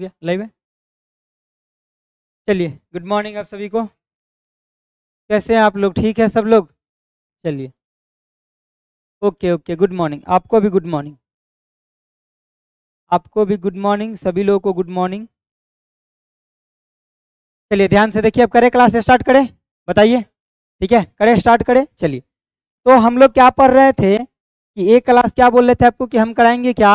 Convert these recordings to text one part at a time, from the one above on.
Live है चलिए good morning आप सभी को कैसे हैं आप लोग ठीक है सब लोग चलिए ओके ओके गुड मॉर्निंग आपको भी गुड मॉर्निंग आपको भी गुड मॉर्निंग सभी लोगों को गुड मॉर्निंग चलिए ध्यान से देखिए अब करें क्लास स्टार्ट करें बताइए ठीक है करें स्टार्ट करें चलिए तो हम लोग क्या पढ़ रहे थे कि एक क्लास क्या बोल रहे थे आपको कि हम कराएंगे क्या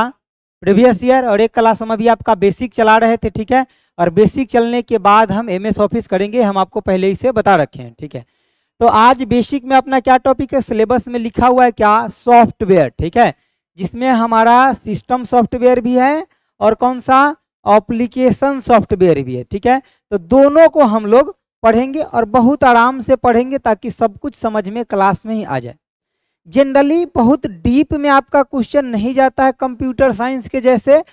प्रीवियस ईयर और एक क्लास हम अभी आपका बेसिक चला रहे थे ठीक है और बेसिक चलने के बाद हम एम एस ऑफिस करेंगे हम आपको पहले ही से बता रखे हैं ठीक है तो आज बेसिक में अपना क्या टॉपिक है सिलेबस में लिखा हुआ है क्या सॉफ्टवेयर ठीक है जिसमें हमारा सिस्टम सॉफ्टवेयर भी है और कौन सा ऑप्लीकेशन सॉफ्टवेयर भी है ठीक है तो दोनों को हम लोग पढ़ेंगे और बहुत आराम से पढ़ेंगे ताकि सब कुछ समझ में क्लास में ही आ जाए जनरली बहुत डीप में आपका क्वेश्चन नहीं जाता है कंप्यूटर साइंस के जैसे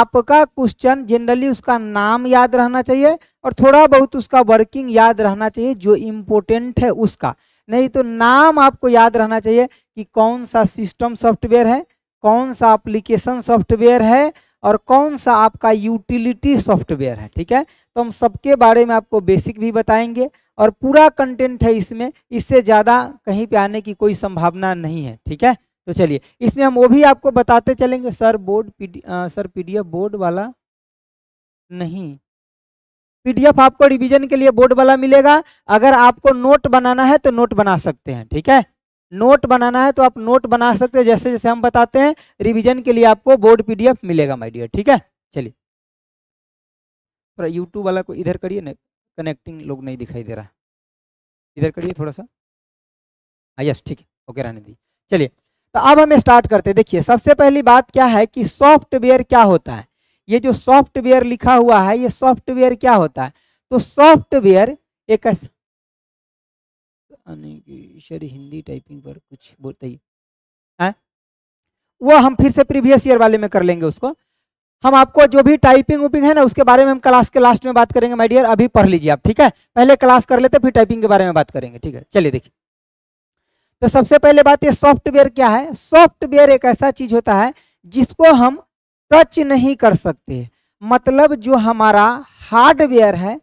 आपका क्वेश्चन जनरली उसका नाम याद रहना चाहिए और थोड़ा बहुत उसका वर्किंग याद रहना चाहिए जो इम्पोर्टेंट है उसका नहीं तो नाम आपको याद रहना चाहिए कि कौन सा सिस्टम सॉफ्टवेयर है कौन सा एप्लीकेशन सॉफ्टवेयर है और कौन सा आपका यूटिलिटी सॉफ्टवेयर है ठीक है तो हम सबके बारे में आपको बेसिक भी बताएंगे और पूरा कंटेंट है इसमें इससे ज़्यादा कहीं पे आने की कोई संभावना नहीं है ठीक है तो चलिए इसमें हम वो भी आपको बताते चलेंगे sir board P sir PDF board वाला नहीं पीडीएफ आपको रिवीजन के लिए बोर्ड वाला मिलेगा अगर आपको नोट बनाना है तो नोट बना सकते हैं ठीक है नोट बनाना है तो आप नोट बना सकते हैं जैसे जैसे हम बताते हैं रिविजन के लिए आपको बोर्ड पीडीएफ मिलेगा माइडियर ठीक है चलिए थोड़ा यूट्यूब वाला को इधर करिए ना कनेक्टिंग लोग नहीं दिखाई दे रहा है इधर करिए थोड़ा सा हाँ यस ठीक है ओके रहने दी चलिए तो अब हम स्टार्ट करते हैं देखिए सबसे पहली बात क्या है कि सॉफ्टवेयर क्या होता है ये जो सॉफ्टवेयर लिखा हुआ है ये सॉफ्टवेयर क्या होता है तो सॉफ्टवेयर एक ऐसा हिंदी टाइपिंग पर कुछ बोलते ही हाँ? वो हम फिर से प्रीवियस ईयर वाले में कर लेंगे उसको हम आपको जो भी टाइपिंग उपिंग है ना उसके बारे में हम क्लास के लास्ट में बात करेंगे माइडियर अभी पढ़ लीजिए आप ठीक है पहले क्लास कर लेते फिर टाइपिंग के बारे में बात करेंगे ठीक है चलिए देखिए तो सबसे पहले बात ये सॉफ्टवेयर क्या है सॉफ्टवेयर एक ऐसा चीज होता है जिसको हम टच नहीं कर सकते मतलब जो हमारा हार्डवेयर है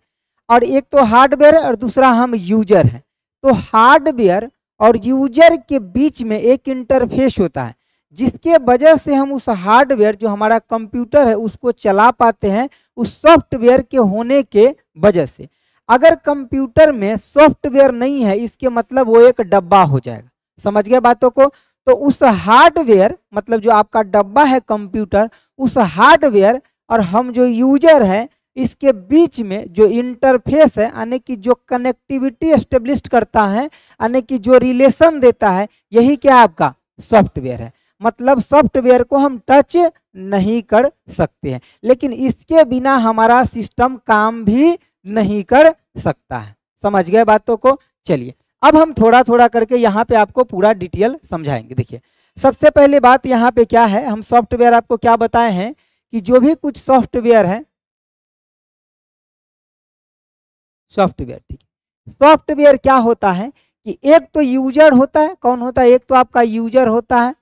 और एक तो हार्डवेयर और दूसरा हम यूजर है तो हार्डवेयर और यूजर के बीच में एक इंटरफेस होता है जिसके वजह से हम उस हार्डवेयर जो हमारा कंप्यूटर है उसको चला पाते हैं उस सॉफ्टवेयर के होने के वजह से अगर कंप्यूटर में सॉफ्टवेयर नहीं है इसके मतलब वो एक डब्बा हो जाएगा समझ गया बातों को तो उस हार्डवेयर मतलब जो आपका डब्बा है कंप्यूटर उस हार्डवेयर और हम जो यूजर हैं इसके बीच में जो इंटरफेस है यानी कि जो कनेक्टिविटी एस्टेब्लिश करता है यानी कि जो रिलेशन देता है यही क्या आपका सॉफ्टवेयर है मतलब सॉफ्टवेयर को हम टच नहीं कर सकते हैं लेकिन इसके बिना हमारा सिस्टम काम भी नहीं कर सकता है समझ गए बातों को चलिए अब हम थोड़ा थोड़ा करके यहाँ पे आपको पूरा डिटेल समझाएंगे देखिए सबसे पहले बात यहाँ पे क्या है हम सॉफ्टवेयर आपको क्या बताए हैं कि जो भी कुछ सॉफ्टवेयर है सॉफ्टवेयर ठीक है सॉफ्टवेयर क्या होता है कि एक तो यूजर होता है कौन होता है एक तो आपका यूजर होता है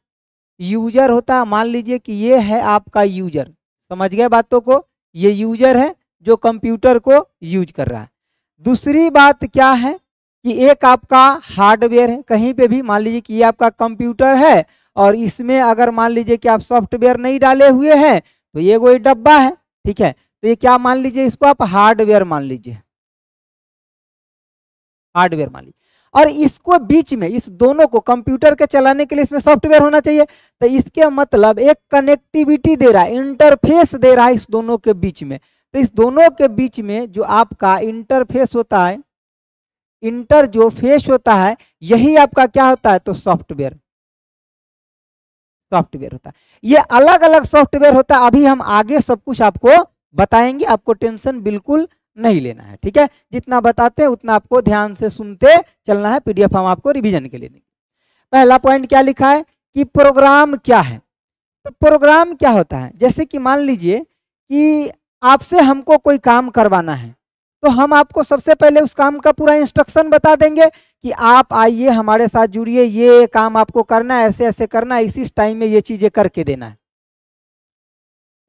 यूजर होता है मान लीजिए कि ये है आपका यूजर समझ गए बातों को ये यूजर है जो कंप्यूटर को यूज कर रहा है दूसरी बात क्या है कि एक आपका हार्डवेयर है कहीं पे भी मान लीजिए कि ये आपका कंप्यूटर है और इसमें अगर मान लीजिए कि आप सॉफ्टवेयर नहीं डाले हुए हैं तो ये कोई डब्बा है ठीक है तो ये क्या मान लीजिए इसको आप हार्डवेयर मान लीजिए हार्डवेयर मान लीजिए और इसको बीच में इस दोनों को कंप्यूटर के चलाने के लिए इसमें सॉफ्टवेयर होना चाहिए तो इसके मतलब एक कनेक्टिविटी दे रहा है इंटरफेस दे रहा है इस दोनों के बीच में तो इस दोनों के बीच में जो आपका इंटरफेस होता है इंटर जो फेस होता है यही आपका क्या होता है तो सॉफ्टवेयर सॉफ्टवेयर होता है ये अलग अलग सॉफ्टवेयर होता है अभी हम आगे सब कुछ आपको बताएंगे आपको टेंशन बिल्कुल नहीं लेना है ठीक है जितना बताते हैं उतना आपको ध्यान से सुनते चलना है पीडीएफ हम आपको रिवीजन के लिए देंगे पहला पॉइंट क्या लिखा है कि प्रोग्राम क्या है तो प्रोग्राम क्या होता है जैसे कि मान लीजिए कि आपसे हमको कोई काम करवाना है तो हम आपको सबसे पहले उस काम का पूरा इंस्ट्रक्शन बता देंगे कि आप आइए हमारे साथ जुड़िए ये काम आपको करना है ऐसे ऐसे करना है इसी टाइम में ये चीज़ें करके देना है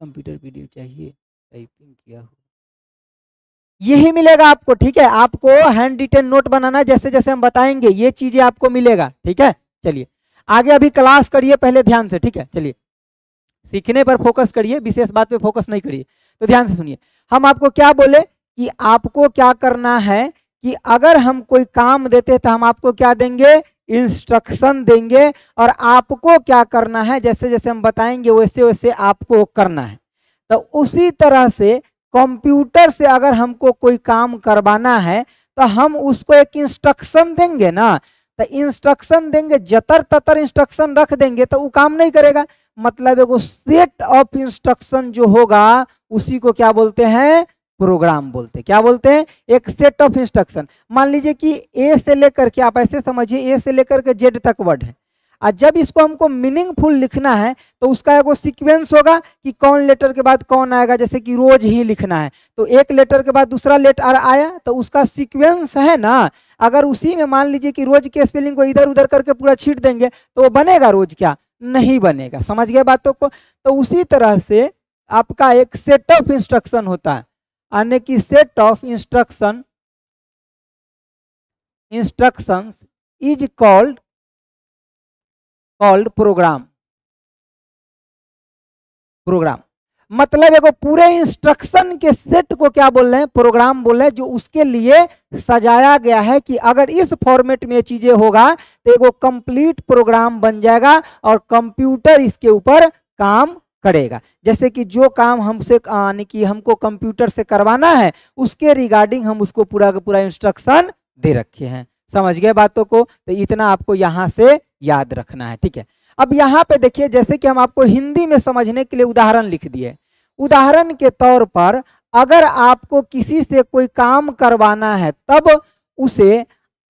कंप्यूटर वीडियो चाहिए टाइपिंग किया हो यही मिलेगा आपको ठीक है आपको हैंड रिटेन नोट बनाना जैसे जैसे हम बताएंगे ये चीजें आपको मिलेगा ठीक है चलिए आगे अभी क्लास करिए पहले ध्यान से ठीक है चलिए सीखने पर फोकस करिए विशेष बात पे फोकस नहीं करिए तो ध्यान से सुनिए हम आपको क्या बोले कि आपको क्या करना है कि अगर हम कोई काम देते तो हम आपको क्या देंगे इंस्ट्रक्शन देंगे और आपको क्या करना है जैसे जैसे हम बताएंगे वैसे वैसे आपको करना है तो उसी तरह से कंप्यूटर से अगर हमको कोई काम करवाना है तो हम उसको एक इंस्ट्रक्शन देंगे ना तो इंस्ट्रक्शन देंगे जतर ततर इंस्ट्रक्शन रख देंगे तो वो काम नहीं करेगा मतलब एगो सेट ऑफ इंस्ट्रक्शन जो होगा उसी को क्या बोलते हैं प्रोग्राम बोलते हैं क्या बोलते हैं एक सेट ऑफ इंस्ट्रक्शन मान लीजिए कि ए से लेकर के आप ऐसे समझिए ए से लेकर के जेड तक वर्ड है और जब इसको हमको मीनिंगफुल लिखना है तो उसका एगो सीक्वेंस होगा कि कौन लेटर के बाद कौन आएगा जैसे कि रोज ही लिखना है तो एक लेटर के बाद दूसरा लेटर आया तो उसका सीक्वेंस है ना अगर उसी में मान लीजिए कि रोज के स्पेलिंग को इधर उधर करके पूरा छीट देंगे तो वो बनेगा रोज क्या नहीं बनेगा समझ गए बातों को तो उसी तरह से आपका एक सेट ऑफ इंस्ट्रक्शन होता है यानी कि set of instruction instructions is called called program program मतलब एगो पूरे इंस्ट्रक्शन के सेट को क्या बोल रहे हैं प्रोग्राम बोल रहे हैं जो उसके लिए सजाया गया है कि अगर इस फॉर्मेट में चीजें होगा तो एगो कंप्लीट प्रोग्राम बन जाएगा और कंप्यूटर इसके ऊपर काम करेगा जैसे कि जो काम हमसे यानी कि हमको कंप्यूटर से करवाना है उसके रिगार्डिंग हम उसको पूरा का पूरा इंस्ट्रक्शन दे रखे हैं समझ गए बातों को तो इतना आपको यहाँ से याद रखना है ठीक है अब यहाँ पे देखिए जैसे कि हम आपको हिंदी में समझने के लिए उदाहरण लिख दिए उदाहरण के तौर पर अगर आपको किसी से कोई काम करवाना है तब उसे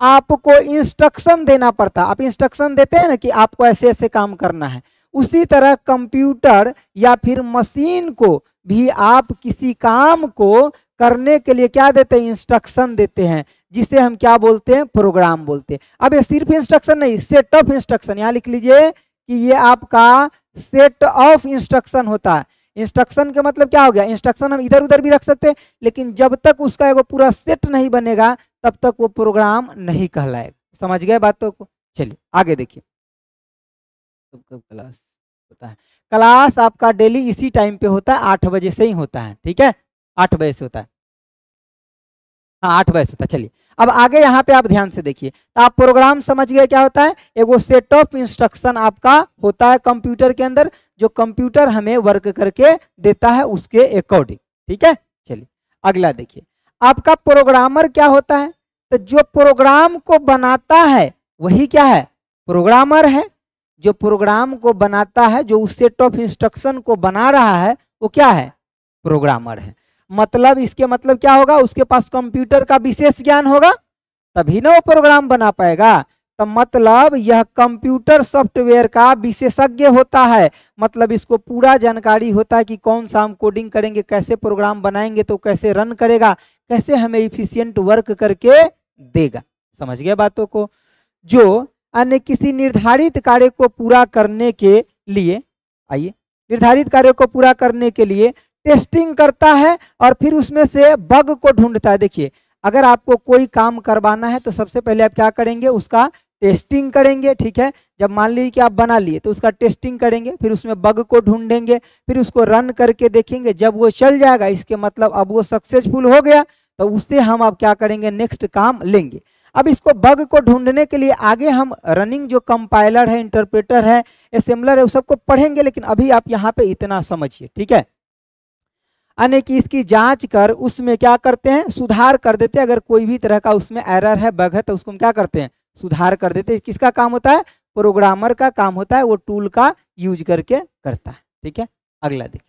आपको इंस्ट्रक्शन देना पड़ता आप इंस्ट्रक्शन देते हैं ना कि आपको ऐसे ऐसे काम करना है उसी तरह कंप्यूटर या फिर मशीन को भी आप किसी काम को करने के लिए क्या देते हैं इंस्ट्रक्शन देते हैं जिसे हम क्या बोलते हैं प्रोग्राम बोलते हैं अब ये सिर्फ इंस्ट्रक्शन नहीं सेट ऑफ इंस्ट्रक्शन यहाँ लिख लीजिए कि ये आपका सेट ऑफ इंस्ट्रक्शन होता है इंस्ट्रक्शन के मतलब क्या हो गया इंस्ट्रक्शन हम इधर उधर भी रख सकते हैं लेकिन जब तक उसका एगो पूरा सेट नहीं बनेगा तब तक वो प्रोग्राम नहीं कहलाएगा समझ गए बातों को चलिए आगे देखिए कब कब क्लास होता है क्लास आपका डेली इसी टाइम पे होता है आठ बजे से ही होता है ठीक है आठ बजे से होता है हाँ आठ बजे से होता है चलिए अब आगे यहाँ पे आप ध्यान से देखिए तो आप प्रोग्राम समझ गए क्या होता है एगो सेट ऑफ इंस्ट्रक्शन आपका होता है कंप्यूटर के अंदर जो कंप्यूटर हमें वर्क करके देता है उसके अकॉर्डिंग ठीक है चलिए अगला देखिए आपका प्रोग्रामर क्या होता है तो जो प्रोग्राम को बनाता है वही क्या है प्रोग्रामर है जो प्रोग्राम को बनाता है जो उस सेट ऑफ इंस्ट्रक्शन को बना रहा है वो क्या है प्रोग्रामर है मतलब इसके मतलब क्या होगा उसके पास कंप्यूटर का विशेष ज्ञान होगा तभी ना वो प्रोग्राम बना पाएगा तो मतलब यह कंप्यूटर सॉफ्टवेयर का विशेषज्ञ होता है मतलब इसको पूरा जानकारी होता है कि कौन सा हम कोडिंग करेंगे कैसे प्रोग्राम बनाएंगे तो कैसे रन करेगा कैसे हमें इफिशियंट वर्क करके देगा समझ गया बातों को जो अन्य किसी निर्धारित कार्य को पूरा करने के लिए आइए निर्धारित कार्य को पूरा करने के लिए टेस्टिंग करता है और फिर उसमें से बग को ढूंढता है देखिए अगर आपको कोई काम करवाना है तो सबसे पहले आप क्या करेंगे उसका टेस्टिंग करेंगे ठीक है जब मान लीजिए कि आप बना लिए तो उसका टेस्टिंग करेंगे फिर उसमें बग को ढूंढेंगे फिर उसको रन करके देखेंगे जब वो चल जाएगा इसके मतलब अब वो सक्सेसफुल हो गया तो उससे हम अब क्या करेंगे नेक्स्ट काम लेंगे अब इसको बग को ढूंढने के लिए आगे हम रनिंग जो कंपाइलर है इंटरप्रेटर है असेंबलर है उस सबको पढ़ेंगे लेकिन अभी आप यहाँ पे इतना समझिए ठीक है यानी कि इसकी जांच कर उसमें क्या करते हैं सुधार कर देते हैं अगर कोई भी तरह का उसमें एरर है बग है तो उसको हम क्या करते हैं सुधार कर देते हैं किसका काम होता है प्रोग्रामर का काम होता है वो टूल का यूज करके करता है ठीक है अगला देखिए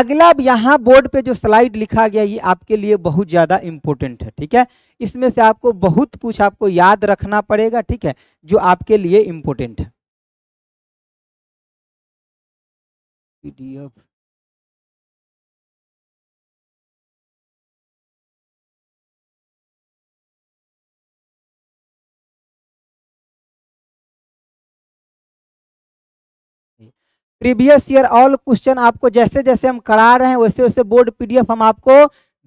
अगला अब यहाँ बोर्ड पे जो स्लाइड लिखा गया ये आपके लिए बहुत ज़्यादा इंपॉर्टेंट है ठीक है इसमें से आपको बहुत कुछ आपको याद रखना पड़ेगा ठीक है जो आपके लिए इंपॉर्टेंट है PDF previous year all question आपको जैसे जैसे हम करा रहे हैं वैसे वैसे बोर्ड पीडीएफ हम आपको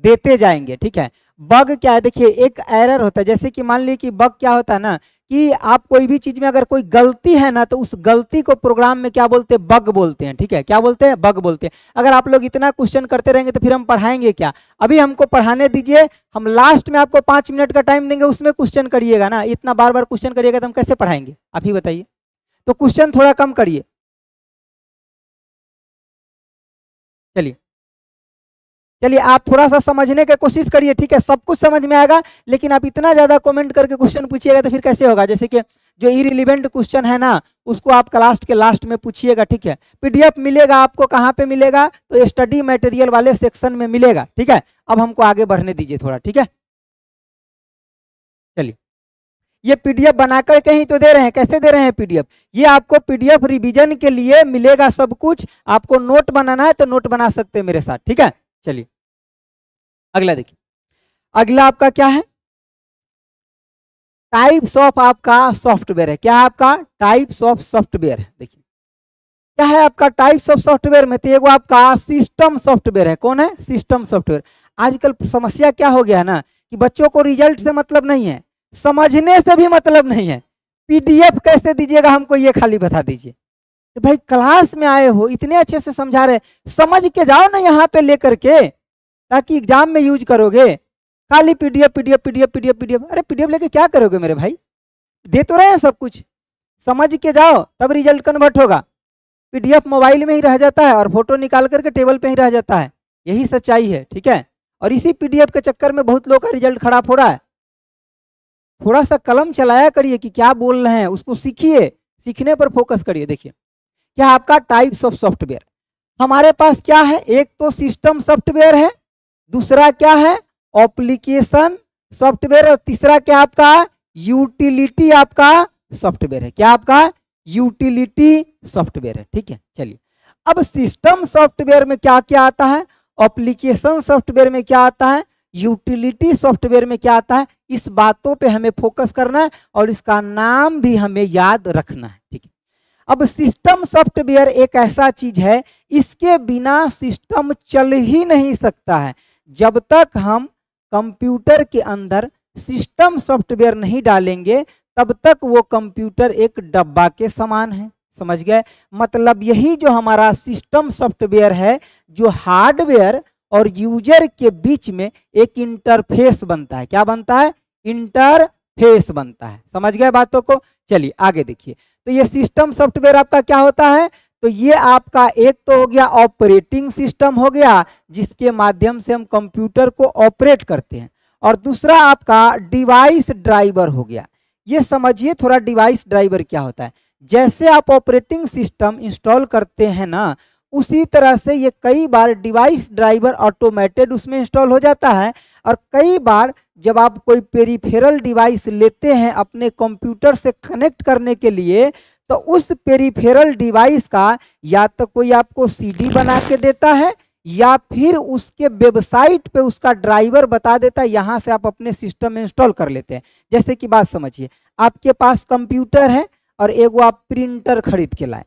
देते जाएंगे ठीक है बग क्या है देखिए एक एरर होता है जैसे कि मान लीजिए कि बग क्या होता है ना कि आप कोई भी चीज में अगर कोई गलती है ना तो उस गलती को प्रोग्राम में क्या बोलते हैं बग बोलते हैं ठीक है क्या बोलते हैं बग बोलते हैं अगर आप लोग इतना क्वेश्चन करते रहेंगे तो फिर हम पढ़ाएंगे क्या अभी हमको पढ़ाने दीजिए हम लास्ट में आपको पांच मिनट का टाइम देंगे उसमें क्वेश्चन करिएगा ना इतना बार बार क्वेश्चन करिएगा तो हम कैसे पढ़ाएंगे अभी बताइए तो क्वेश्चन थोड़ा कम करिए चलिए चलिए आप थोड़ा सा समझने की कोशिश करिए ठीक है सब कुछ समझ में आएगा लेकिन आप इतना ज़्यादा कमेंट करके क्वेश्चन पूछिएगा तो फिर कैसे होगा जैसे कि जो इरिलीवेंट क्वेश्चन है ना उसको आप क्लास्ट के लास्ट में पूछिएगा ठीक है पीडीएफ मिलेगा आपको कहाँ पे मिलेगा तो स्टडी मटेरियल वाले सेक्शन में मिलेगा ठीक है अब हमको आगे बढ़ने दीजिए थोड़ा ठीक है चलिए ये पीडीएफ बनाकर कहीं तो दे रहे हैं कैसे दे रहे हैं पीडीएफ ये आपको पीडीएफ रिवीजन के लिए मिलेगा सब कुछ आपको नोट बनाना है तो नोट बना सकते हैं मेरे साथ ठीक है चलिए अगला देखिए अगला आपका क्या है टाइप्स ऑफ आपका सॉफ्टवेयर है क्या है आपका टाइप्स ऑफ सॉफ्टवेयर है देखिए क्या है आपका टाइप्स ऑफ सॉफ्टवेयर में तो आपका सिस्टम सॉफ्टवेयर है कौन है सिस्टम सॉफ्टवेयर आजकल समस्या क्या हो गया है ना कि बच्चों को रिजल्ट से मतलब नहीं है समझने से भी मतलब नहीं है पीडीएफ कैसे दीजिएगा हमको ये खाली बता दीजिए तो भाई क्लास में आए हो इतने अच्छे से समझा रहे समझ के जाओ ना यहाँ पे लेकर के ताकि एग्जाम में यूज करोगे खाली PDF PDF PDF PDF PDF अरे पीडीएफ लेके क्या करोगे मेरे भाई दे तो रहे हैं सब कुछ समझ के जाओ तब रिजल्ट कन्वर्ट होगा पीडीएफ मोबाइल में ही रह जाता है और फोटो निकाल करके टेबल पे ही रह जाता है यही सच्चाई है ठीक है और इसी पीडीएफ के चक्कर में बहुत लोगों का रिजल्ट खराब हो रहा है थोड़ा सा कलम चलाया करिए कि क्या बोल रहे हैं उसको सीखिए सीखने पर फोकस करिए देखिए क्या आपका टाइप्स ऑफ सॉफ्टवेयर हमारे पास क्या है एक तो सिस्टम सॉफ्टवेयर है दूसरा क्या है ऑप्लीकेशन सॉफ्टवेयर और तीसरा क्या आपका यूटिलिटी आपका सॉफ्टवेयर है क्या आपका यूटिलिटी सॉफ्टवेयर है ठीक है चलिए अब सिस्टम सॉफ्टवेयर में क्या क्या आता है ऑप्लीकेशन सॉफ्टवेयर में क्या आता है यूटिलिटी सॉफ्टवेयर में क्या आता है इस बातों पे हमें फोकस करना है और इसका नाम भी हमें याद रखना है ठीक है अब सिस्टम सॉफ्टवेयर एक ऐसा चीज है इसके बिना सिस्टम चल ही नहीं सकता है जब तक हम कंप्यूटर के अंदर सिस्टम सॉफ्टवेयर नहीं डालेंगे तब तक वो कंप्यूटर एक डब्बा के समान है समझ गए मतलब यही जो हमारा सिस्टम सॉफ्टवेयर है जो हार्डवेयर और यूजर के बीच में एक इंटरफेस बनता है क्या बनता है इंटरफेस बनता है समझ गए बातों को चलिए आगे देखिए तो ये सिस्टम सॉफ्टवेयर आपका क्या होता है तो ये आपका एक तो हो गया ऑपरेटिंग सिस्टम हो गया जिसके माध्यम से हम कंप्यूटर को ऑपरेट करते हैं और दूसरा आपका डिवाइस ड्राइवर हो गया ये समझिए थोड़ा डिवाइस ड्राइवर क्या होता है जैसे आप ऑपरेटिंग सिस्टम इंस्टॉल करते हैं ना उसी तरह से ये कई बार डिवाइस ड्राइवर ऑटोमेटेड उसमें इंस्टॉल हो जाता है और कई बार जब आप कोई पेरीफेरल डिवाइस लेते हैं अपने कंप्यूटर से कनेक्ट करने के लिए तो उस पेरीफेरल डिवाइस का या तो कोई आपको सीडी बना के देता है या फिर उसके वेबसाइट पे उसका ड्राइवर बता देता है यहाँ से आप अपने सिस्टम में इंस्टॉल कर लेते हैं जैसे कि बात समझिए आपके पास कंप्यूटर है और वो आप प्रिंटर खरीद के लाए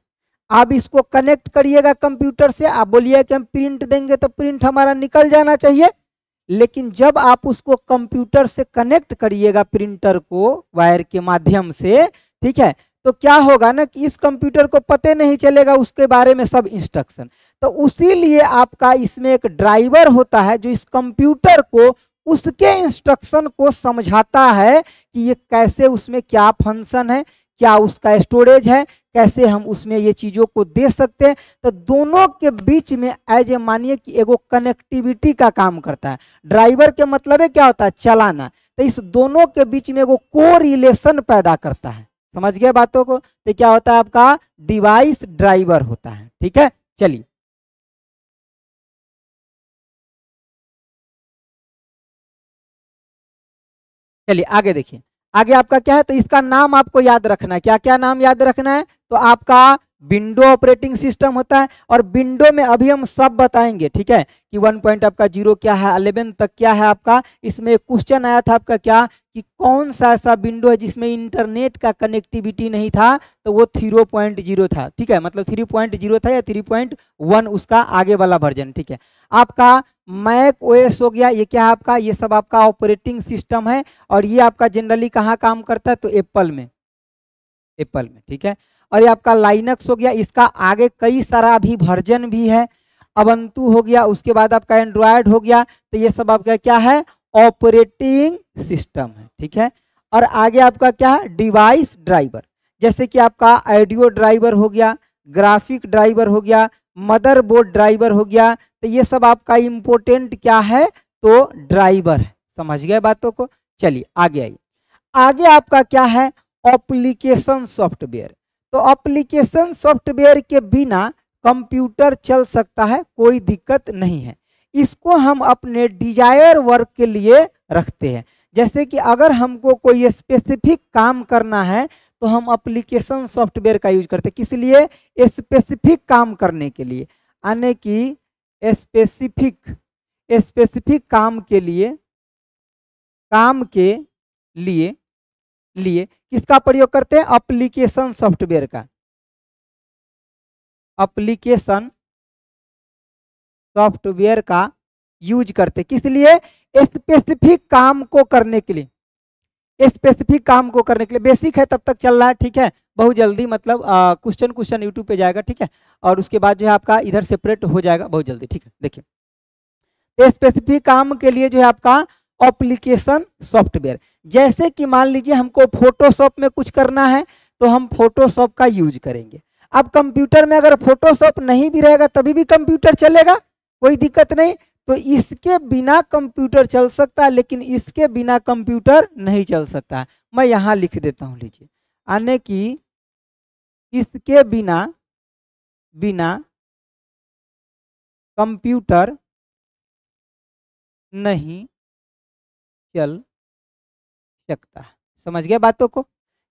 आप इसको कनेक्ट करिएगा कंप्यूटर से आप बोलिए कि हम प्रिंट देंगे तो प्रिंट हमारा निकल जाना चाहिए लेकिन जब आप उसको कंप्यूटर से कनेक्ट करिएगा प्रिंटर को वायर के माध्यम से ठीक है तो क्या होगा ना कि इस कंप्यूटर को पते नहीं चलेगा उसके बारे में सब इंस्ट्रक्शन तो उसी लिए आपका इसमें एक ड्राइवर होता है जो इस कंप्यूटर को उसके इंस्ट्रक्शन को समझाता है कि ये कैसे उसमें क्या फंक्शन है क्या उसका स्टोरेज है कैसे हम उसमें ये चीज़ों को दे सकते हैं तो दोनों के बीच में एज ए मानिए कि एगो कनेक्टिविटी का काम करता है ड्राइवर के मतलब है क्या होता है चलाना तो इस दोनों के बीच में एगो को रिलेशन पैदा करता है समझ गए बातों को तो क्या होता है आपका डिवाइस ड्राइवर होता है ठीक है चलिए चलिए आगे देखिए आगे आपका क्या है तो इसका नाम आपको याद रखना है क्या क्या नाम याद रखना है तो आपका विंडो ऑपरेटिंग सिस्टम होता है और विंडो में अभी हम सब बताएंगे ठीक है कि वन पॉइंट आपका जीरो क्या है अलेवन तक क्या है आपका इसमें क्वेश्चन आया था आपका क्या कि कौन सा ऐसा विंडो है जिसमें इंटरनेट का कनेक्टिविटी नहीं था तो वो थीरो पॉइंट जीरो था ठीक है मतलब थ्री पॉइंट जीरो था या थ्री पॉइंट वन उसका आगे वाला वर्जन ठीक है आपका मैक ओएस हो गया ये क्या आपका ये सब आपका ऑपरेटिंग सिस्टम है और ये आपका जनरली कहाँ काम करता है तो एप्पल में एप्पल में ठीक है और ये आपका लाइनक्स हो गया इसका आगे कई सारा भी वर्जन भी है अबंतु हो गया उसके बाद आपका एंड्रॉयड हो गया तो ये सब आपका क्या है ऑपरेटिंग सिस्टम है ठीक है और आगे आपका क्या है डिवाइस ड्राइवर जैसे कि आपका ऑडियो ड्राइवर हो गया ग्राफिक ड्राइवर हो गया मदरबोर्ड ड्राइवर हो गया तो ये सब आपका इम्पोर्टेंट क्या है तो ड्राइवर है समझ गए बातों को चलिए आगे आइए आगे आपका क्या है अप्लीकेशन सॉफ्टवेयर तो अप्लीकेशन सॉफ्टवेयर के बिना कंप्यूटर चल सकता है कोई दिक्कत नहीं है इसको हम अपने डिजायर वर्क के लिए रखते हैं जैसे कि अगर हमको कोई स्पेसिफिक काम करना है तो हम अप्लीकेशन सॉफ्टवेयर का यूज करते हैं किस लिए स्पेसिफिक काम करने के लिए यानी कि स्पेसिफिक स्पेसिफिक काम के लिए काम के लिए लिए किसका प्रयोग करते हैं अप्लीकेशन सॉफ्टवेयर का अप्लीकेशन सॉफ्टवेयर का यूज करते किस लिए स्पेसिफिक काम को करने के लिए स्पेसिफिक काम को करने के लिए बेसिक है तब तक चल रहा है ठीक है बहुत जल्दी मतलब क्वेश्चन क्वेश्चन यूट्यूब पे जाएगा ठीक है और उसके बाद जो है आपका इधर सेपरेट हो जाएगा बहुत जल्दी ठीक है देखिए तो स्पेसिफिक काम के लिए जो है आपका एप्लीकेशन सॉफ्टवेयर जैसे कि मान लीजिए हमको फोटोशॉप में कुछ करना है तो हम फोटोशॉप का यूज करेंगे अब कंप्यूटर में अगर फोटोशॉप नहीं भी रहेगा तभी भी कंप्यूटर चलेगा कोई दिक्कत नहीं तो इसके बिना कंप्यूटर चल सकता है लेकिन इसके बिना कंप्यूटर नहीं चल सकता है मैं यहां लिख देता हूं लीजिए यानी कि इसके बिना बिना कंप्यूटर नहीं चल सकता समझ गया बातों को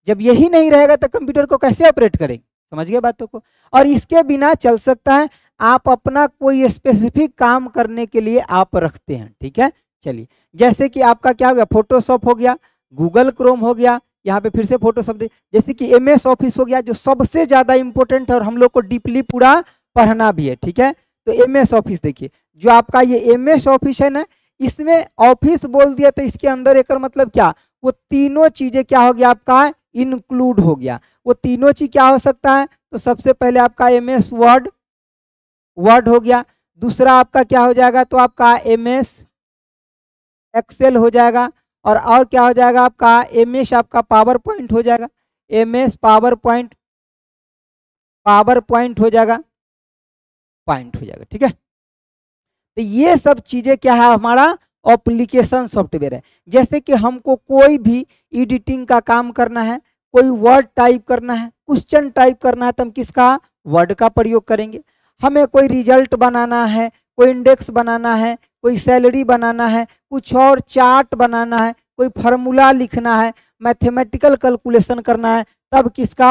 जब यही नहीं रहेगा तो कंप्यूटर को कैसे ऑपरेट करेंगे समझ गए बातों को और इसके बिना चल सकता है आप अपना कोई स्पेसिफिक काम करने के लिए आप रखते हैं ठीक है चलिए जैसे कि आपका क्या हो गया फोटोशॉप हो गया गूगल क्रोम हो गया यहाँ पे फिर से फोटोशॉप दे जैसे कि एम एस ऑफिस हो गया जो सबसे ज़्यादा इंपॉर्टेंट है और हम लोग को डीपली पूरा पढ़ना भी है ठीक है तो एम एस ऑफिस देखिए जो आपका ये एम एस ऑफिस है ना इसमें ऑफिस बोल दिया तो इसके अंदर एक मतलब क्या वो तीनों चीज़ें क्या हो गया आपका इंक्लूड हो गया वो तीनों चीज़ क्या हो सकता है तो सबसे पहले आपका एम एस वर्ड वर्ड हो गया दूसरा आपका क्या हो जाएगा तो आपका एम एस एक्सेल हो जाएगा और और क्या हो जाएगा आपका एम एस आपका पावर पॉइंट हो जाएगा M S power point power point हो जाएगा पॉइंट हो जाएगा ठीक है तो ये सब चीज़ें क्या है हमारा एप्लीकेशन सॉफ्टवेयर है जैसे कि हमको कोई भी एडिटिंग का काम करना है कोई वर्ड टाइप करना है क्वेश्चन टाइप करना है तो हम किसका वर्ड का प्रयोग करेंगे हमें कोई रिजल्ट बनाना है कोई इंडेक्स बनाना है कोई सैलरी बनाना है कुछ और चार्ट बनाना है कोई फार्मूला लिखना है मैथमेटिकल कैलकुलेशन करना है तब किसका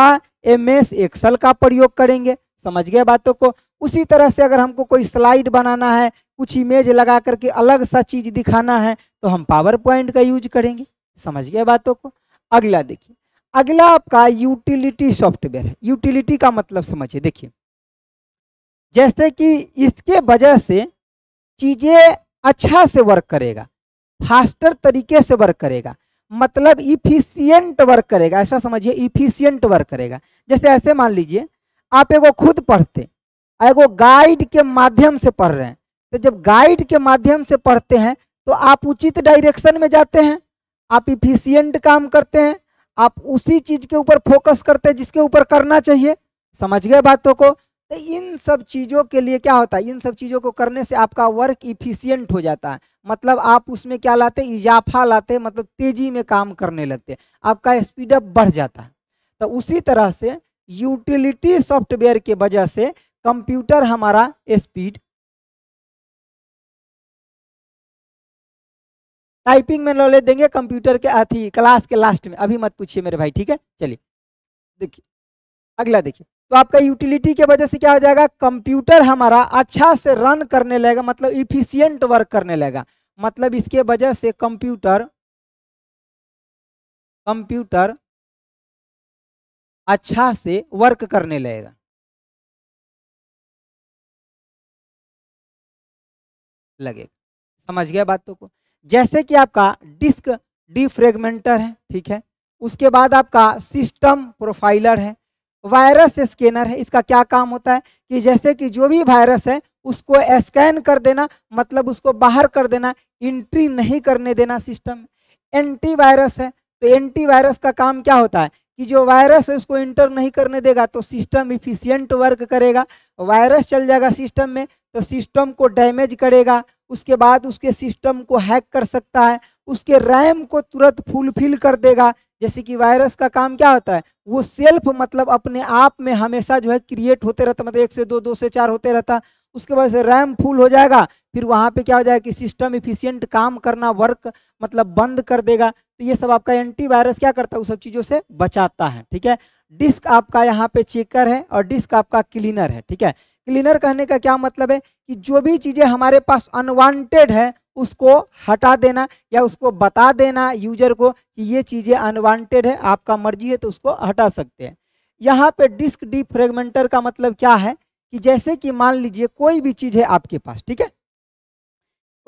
एम एस एक्सल का प्रयोग करेंगे समझ गए बातों को उसी तरह से अगर हमको कोई स्लाइड बनाना है कुछ इमेज लगा करके अलग सा चीज दिखाना है तो हम पावर पॉइंट का यूज करेंगे समझ गए बातों को अगला देखिए अगला आपका यूटिलिटी सॉफ्टवेयर है यूटिलिटी का मतलब समझिए देखिए जैसे कि इसके वजह से चीज़ें अच्छा से वर्क करेगा फास्टर तरीके से वर्क करेगा मतलब इफिशियंट वर्क करेगा ऐसा समझिए इफिशियंट वर्क करेगा जैसे ऐसे मान लीजिए आप एगो खुद पढ़ते एगो गाइड के माध्यम से पढ़ रहे हैं तो जब गाइड के माध्यम से पढ़ते हैं तो आप उचित डायरेक्शन में जाते हैं आप इफिशियंट काम करते हैं आप उसी चीज़ के ऊपर फोकस करते हैं जिसके ऊपर करना चाहिए समझ गए बातों को तो इन सब चीज़ों के लिए क्या होता है इन सब चीज़ों को करने से आपका वर्क इफिशियंट हो जाता है मतलब आप उसमें क्या लाते इजाफा लाते मतलब तेज़ी में काम करने लगते आपका स्पीडअप बढ़ जाता है तो उसी तरह से यूटिलिटी सॉफ्टवेयर के वजह से कंप्यूटर हमारा स्पीड टाइपिंग में नॉलेज देंगे कंप्यूटर के अथी क्लास के लास्ट में अभी मत पूछिए मेरे भाई ठीक है चलिए देखिए अगला देखिए तो आपका यूटिलिटी के वजह से क्या हो जाएगा कंप्यूटर हमारा अच्छा से रन करने लगेगा मतलब इफिशियंट वर्क करने लगेगा मतलब इसके वजह से कंप्यूटर कंप्यूटर अच्छा से वर्क करने लगेगा लगेगा समझ गया बातों को जैसे कि आपका डिस्क डिफ्रेगमेंटर है ठीक है उसके बाद आपका सिस्टम प्रोफाइलर है वायरस स्कैनर है इसका क्या काम होता है कि जैसे कि जो भी वायरस है उसको स्कैन कर देना मतलब उसको बाहर कर देना एंट्री नहीं करने देना सिस्टम में एंटीवायरस है तो एंटीवायरस का काम क्या होता है कि जो वायरस है उसको इंटर नहीं करने देगा तो सिस्टम इफिशियंट वर्क करेगा वायरस चल जाएगा सिस्टम में तो सिस्टम को डैमेज करेगा उसके बाद उसके सिस्टम को हैक कर सकता है उसके रैम को तुरंत फुलफिल कर देगा जैसे कि वायरस का काम क्या होता है वो सेल्फ मतलब अपने आप में हमेशा जो है क्रिएट होते रहता मतलब एक से दो दो से चार होते रहता उसके बाद से रैम फुल हो जाएगा फिर वहाँ पे क्या हो जाएगा कि सिस्टम इफिशियंट काम करना वर्क मतलब बंद कर देगा तो ये सब आपका एंटीवायरस क्या करता है वो सब चीज़ों से बचाता है ठीक है डिस्क आपका यहाँ पे चेकर है और डिस्क आपका क्लीनर है ठीक है क्लीनर कहने का क्या मतलब है कि जो भी चीज़ें हमारे पास अनवांटेड है उसको हटा देना या उसको बता देना यूजर को कि ये चीज़ें अनवांटेड है आपका मर्जी है तो उसको हटा सकते हैं यहाँ पे डिस्क डिफ्रेगमेंटर का मतलब क्या है कि जैसे कि मान लीजिए कोई भी चीज़ है आपके पास ठीक है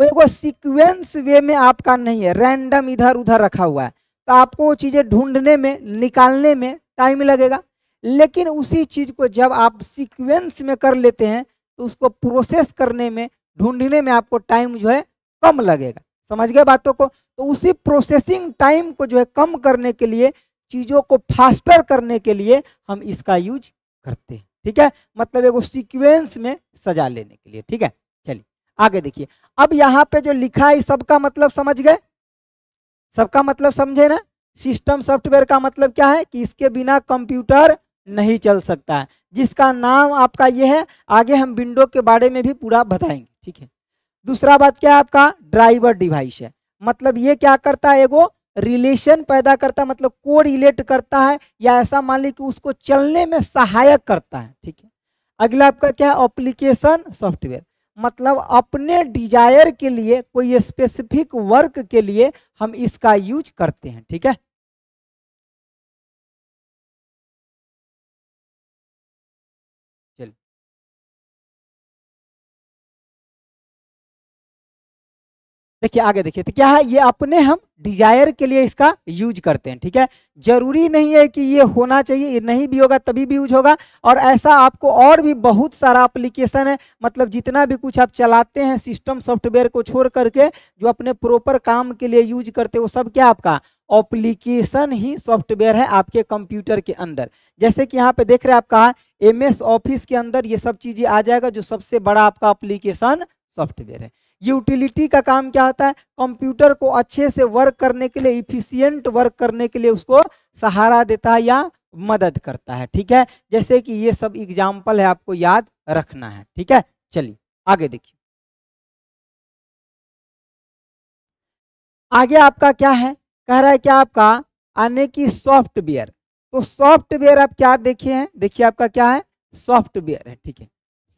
वो सीक्वेंस वे में आपका नहीं है रैंडम इधर उधर रखा हुआ है तो आपको वो चीज़ें ढूंढने में निकालने में टाइम लगेगा लेकिन उसी चीज़ को जब आप सीक्वेंस में कर लेते हैं तो उसको प्रोसेस करने में ढूंढने में आपको टाइम जो है कम लगेगा समझ गए बातों को तो उसी प्रोसेसिंग टाइम को जो है कम करने के लिए चीज़ों को फास्टर करने के लिए हम इसका यूज करते हैं ठीक है मतलब एगो सीक्वेंस में सजा लेने के लिए ठीक है चलिए आगे देखिए अब यहाँ पे जो लिखा है सबका मतलब समझ गए सबका मतलब समझे ना सिस्टम सॉफ्टवेयर का मतलब क्या है कि इसके बिना कंप्यूटर नहीं चल सकता है जिसका नाम आपका यह है आगे हम विंडो के बारे में भी पूरा बताएंगे ठीक है दूसरा बात क्या है आपका ड्राइवर डिवाइस है मतलब ये क्या करता है एगो रिलेशन पैदा करता है मतलब को रिलेट करता है या ऐसा मान ली कि उसको चलने में सहायक करता है ठीक है अगला आपका क्या है अप्लीकेशन सॉफ्टवेयर मतलब अपने डिजायर के लिए कोई स्पेसिफिक वर्क के लिए हम इसका यूज करते हैं ठीक है देखिए आगे देखिए तो क्या है ये अपने हम डिजायर के लिए इसका यूज करते हैं ठीक है जरूरी नहीं है कि ये होना चाहिए ये नहीं भी होगा तभी भी यूज होगा और ऐसा आपको और भी बहुत सारा एप्लीकेशन है मतलब जितना भी कुछ आप चलाते हैं सिस्टम सॉफ्टवेयर को छोड़ करके जो अपने प्रॉपर काम के लिए यूज करते हैं वो सब क्या आपका ऑप्लीकेशन ही सॉफ्टवेयर है आपके कंप्यूटर के अंदर जैसे कि यहाँ पे देख रहे हैं आपका एम एस ऑफिस के अंदर ये सब चीज़ें आ जाएगा जो सबसे बड़ा आपका अप्लीकेशन सॉफ्टवेयर है यूटिलिटी का काम क्या होता है कंप्यूटर को अच्छे से वर्क करने के लिए इफिशियंट वर्क करने के लिए उसको सहारा देता है या मदद करता है ठीक है जैसे कि ये सब एग्जाम्पल है आपको याद रखना है ठीक है चलिए आगे देखिए आगे आपका क्या है कह रहा है क्या आपका आने की सॉफ्टवेयर तो सॉफ्टवेयर आप क्या देखिए हैं देखिए आपका क्या है सॉफ्टवेयर है ठीक है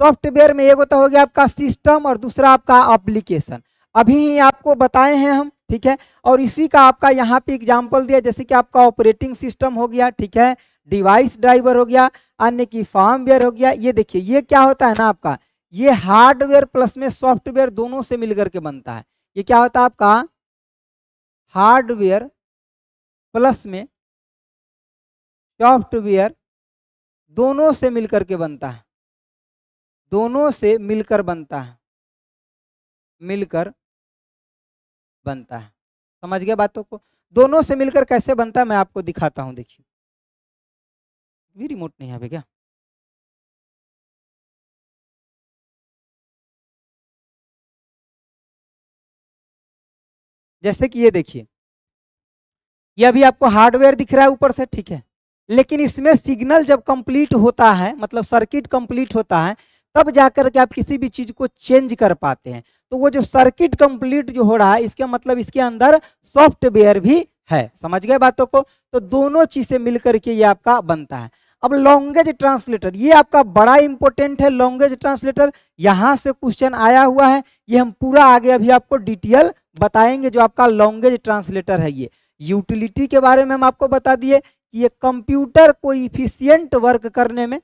सॉफ्टवेयर में एक होता हो गया आपका सिस्टम और दूसरा आपका अप्लीकेशन अभी ही आपको बताए हैं हम ठीक है और इसी का आपका यहाँ पे एग्जाम्पल दिया जैसे कि आपका ऑपरेटिंग सिस्टम हो गया ठीक है डिवाइस ड्राइवर हो गया अन्य की फार्मवेयर हो गया ये देखिए ये क्या होता है ना आपका ये हार्डवेयर प्लस में सॉफ्टवेयर दोनों से मिलकर के बनता है ये क्या होता है आपका हार्डवेयर प्लस में सॉफ्टवेयर दोनों से मिलकर के बनता है दोनों से मिलकर बनता है मिलकर बनता है समझ गया बातों को दोनों से मिलकर कैसे बनता है मैं आपको दिखाता हूं देखिए भी रिमोट नहीं है भैया जैसे कि ये देखिए यह अभी आपको हार्डवेयर दिख रहा है ऊपर से ठीक है लेकिन इसमें सिग्नल जब कंप्लीट होता है मतलब सर्किट कंप्लीट होता है तब जाकर के आप किसी भी चीज़ को चेंज कर पाते हैं तो वो जो सर्किट कंप्लीट जो हो रहा है इसके मतलब इसके अंदर सॉफ्टवेयर भी है समझ गए बातों को तो दोनों चीज़ें मिल करके ये आपका बनता है अब लॉन्गेज ट्रांसलेटर ये आपका बड़ा इंपॉर्टेंट है लॉन्गेज ट्रांसलेटर यहाँ से क्वेश्चन आया हुआ है ये हम पूरा आगे अभी आपको डिटेल बताएंगे जो आपका लॉन्गेज ट्रांसलेटर है ये यूटिलिटी के बारे में हम आपको बता दिए कि ये कंप्यूटर को इफिशियंट वर्क करने में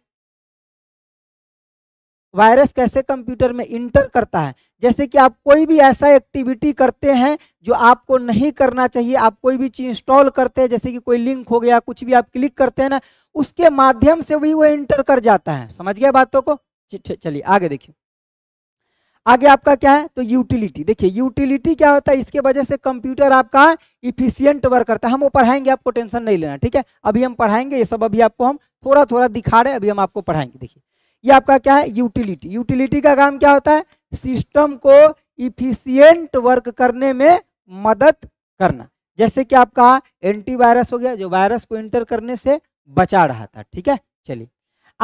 वायरस कैसे कंप्यूटर में इंटर करता है जैसे कि आप कोई भी ऐसा एक्टिविटी करते हैं जो आपको नहीं करना चाहिए आप कोई भी चीज़ इंस्टॉल करते हैं जैसे कि कोई लिंक हो गया कुछ भी आप क्लिक करते हैं ना उसके माध्यम से भी वो इंटर कर जाता है समझ गया बातों को चलिए आगे देखिए आगे आपका क्या है तो यूटिलिटी देखिए यूटिलिटी क्या होता है इसके वजह से कंप्यूटर आपका इफिशियंट वर्क करता है हम वो पढ़ाएंगे आपको टेंशन नहीं लेना ठीक है अभी हम पढ़ाएंगे ये सब अभी आपको हम थोड़ा थोड़ा दिखा रहे हैं अभी हम आपको पढ़ाएंगे देखिए ये आपका क्या है यूटिलिटी यूटिलिटी का काम क्या होता है सिस्टम को इफिशियंट वर्क करने में मदद करना जैसे कि आपका एंटीवायरस हो गया जो वायरस को इंटर करने से बचा रहा था ठीक है चलिए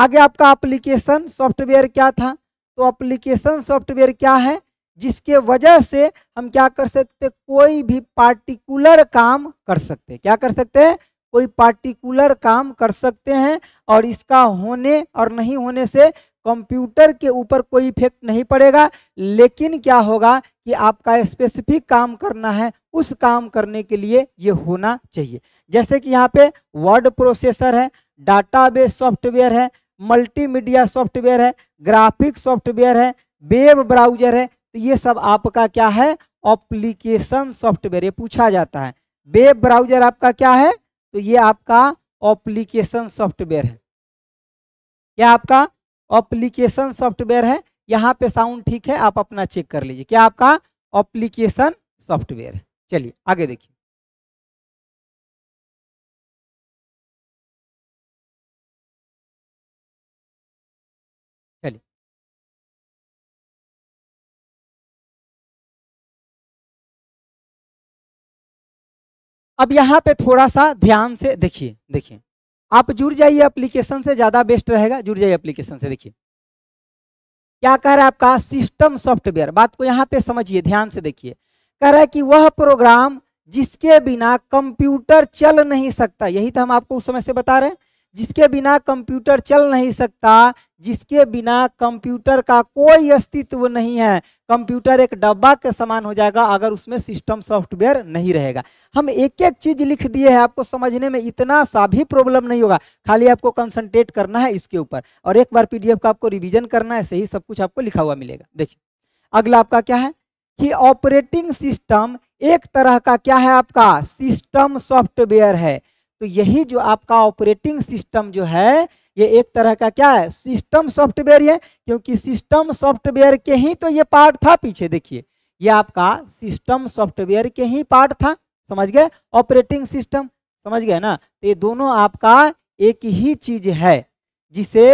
आगे आपका एप्लीकेशन सॉफ्टवेयर क्या था तो एप्लीकेशन सॉफ्टवेयर क्या है जिसके वजह से हम क्या कर सकते कोई भी पार्टिकुलर काम कर सकते क्या कर सकते हैं कोई पार्टिकुलर काम कर सकते हैं और इसका होने और नहीं होने से कंप्यूटर के ऊपर कोई इफेक्ट नहीं पड़ेगा लेकिन क्या होगा कि आपका स्पेसिफिक काम करना है उस काम करने के लिए ये होना चाहिए जैसे कि यहाँ पे वर्ड प्रोसेसर है डाटाबेस सॉफ्टवेयर है मल्टीमीडिया सॉफ्टवेयर है ग्राफिक सॉफ्टवेयर है वेब ब्राउजर है तो ये सब आपका क्या है एप्लीकेशन सॉफ्टवेयर ये पूछा जाता है वेब ब्राउजर आपका क्या है तो ये आपका ऑप्लीकेशन सॉफ्टवेयर है क्या आपका ऑप्लीकेशन सॉफ्टवेयर है यहाँ पे साउंड ठीक है आप अपना चेक कर लीजिए क्या आपका ऑप्लीकेशन सॉफ्टवेयर है चलिए आगे देखिए अब यहाँ पे थोड़ा सा ध्यान से देखिए देखिए आप जुड़ जाइए एप्लीकेशन से ज़्यादा बेस्ट रहेगा जुड़ जाइए एप्लीकेशन से देखिए क्या कह रहा है आपका सिस्टम सॉफ्टवेयर बात को यहाँ पे समझिए ध्यान से देखिए कह रहा है कि वह प्रोग्राम जिसके बिना कंप्यूटर चल नहीं सकता यही तो हम आपको उस समय से बता रहे हैं जिसके बिना कंप्यूटर चल नहीं सकता जिसके बिना कंप्यूटर का कोई अस्तित्व नहीं है कंप्यूटर एक डब्बा के समान हो जाएगा अगर उसमें सिस्टम सॉफ्टवेयर नहीं रहेगा हम एक एक चीज लिख दिए हैं आपको समझने में इतना सा भी प्रॉब्लम नहीं होगा खाली आपको कंसंट्रेट करना है इसके ऊपर और एक बार पीडीएफ का आपको रिविजन करना है सही सब कुछ आपको लिखा हुआ मिलेगा देखिए अगला आपका क्या है कि ऑपरेटिंग सिस्टम एक तरह का क्या है आपका सिस्टम सॉफ्टवेयर है तो यही जो आपका ऑपरेटिंग सिस्टम जो है ये एक तरह का क्या है सिस्टम सॉफ्टवेयर है क्योंकि सिस्टम सॉफ्टवेयर के ही तो ये पार्ट था पीछे देखिए ये आपका सिस्टम सॉफ्टवेयर के ही पार्ट था समझ गए ऑपरेटिंग सिस्टम समझ गए ना तो ये दोनों आपका एक ही चीज है जिसे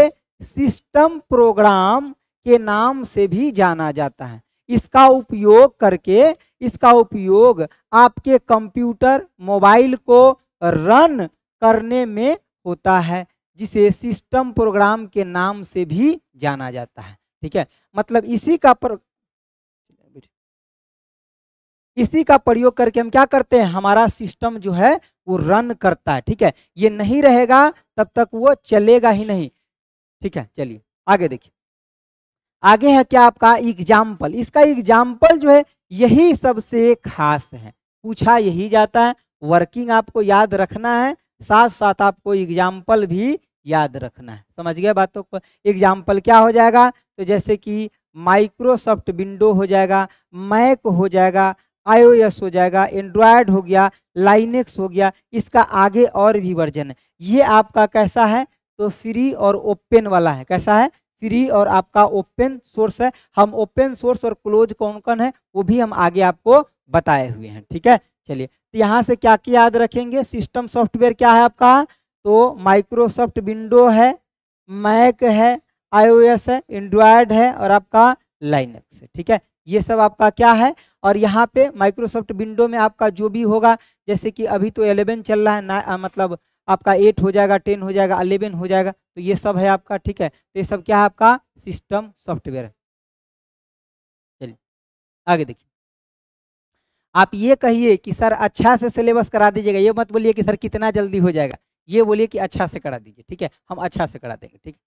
सिस्टम प्रोग्राम के नाम से भी जाना जाता है इसका उपयोग करके इसका उपयोग आपके कंप्यूटर मोबाइल को रन करने में होता है जिसे सिस्टम प्रोग्राम के नाम से भी जाना जाता है ठीक है मतलब इसी का पर इसी का प्रयोग करके हम क्या करते हैं हमारा सिस्टम जो है वो रन करता है ठीक है ये नहीं रहेगा तब तक वो चलेगा ही नहीं ठीक है चलिए आगे देखिए आगे है क्या आपका एग्जाम्पल इसका एग्जाम्पल जो है यही सबसे खास है पूछा यही जाता है वर्किंग आपको याद रखना है साथ साथ आपको एग्जाम्पल भी याद रखना है समझ गए बातों को एग्जाम्पल क्या हो जाएगा तो जैसे कि माइक्रोसॉफ्ट विंडो हो जाएगा मैक हो जाएगा आईओएस हो जाएगा एंड्रॉयड हो गया लाइनेक्स हो गया इसका आगे और भी वर्जन है ये आपका कैसा है तो फ्री और ओपन वाला है कैसा है फ्री और आपका ओपन सोर्स है हम ओपन सोर्स और क्लोज कौन कौन है वो भी हम आगे आपको बताए हुए हैं ठीक है चलिए तो यहाँ से क्या क्या याद रखेंगे सिस्टम सॉफ्टवेयर क्या है आपका तो माइक्रोसॉफ्ट विंडो है मैक है आईओएस है एंड्रॉयड है और आपका लाइनक्स है ठीक है ये सब आपका क्या है और यहाँ पे माइक्रोसॉफ्ट विंडो में आपका जो भी होगा जैसे कि अभी तो एलेवन चल रहा है ना आ, मतलब आपका एट हो जाएगा टेन हो जाएगा अलेवन हो जाएगा तो ये सब है आपका ठीक है तो ये सब क्या है आपका सिस्टम सॉफ्टवेयर है चलिए आगे देखिए आप ये कहिए कि सर अच्छा से सिलेबस करा दीजिएगा ये मत बोलिए कि सर कितना जल्दी हो जाएगा ये बोलिए कि अच्छा से करा दीजिए ठीक है हम अच्छा से करा देंगे ठीक है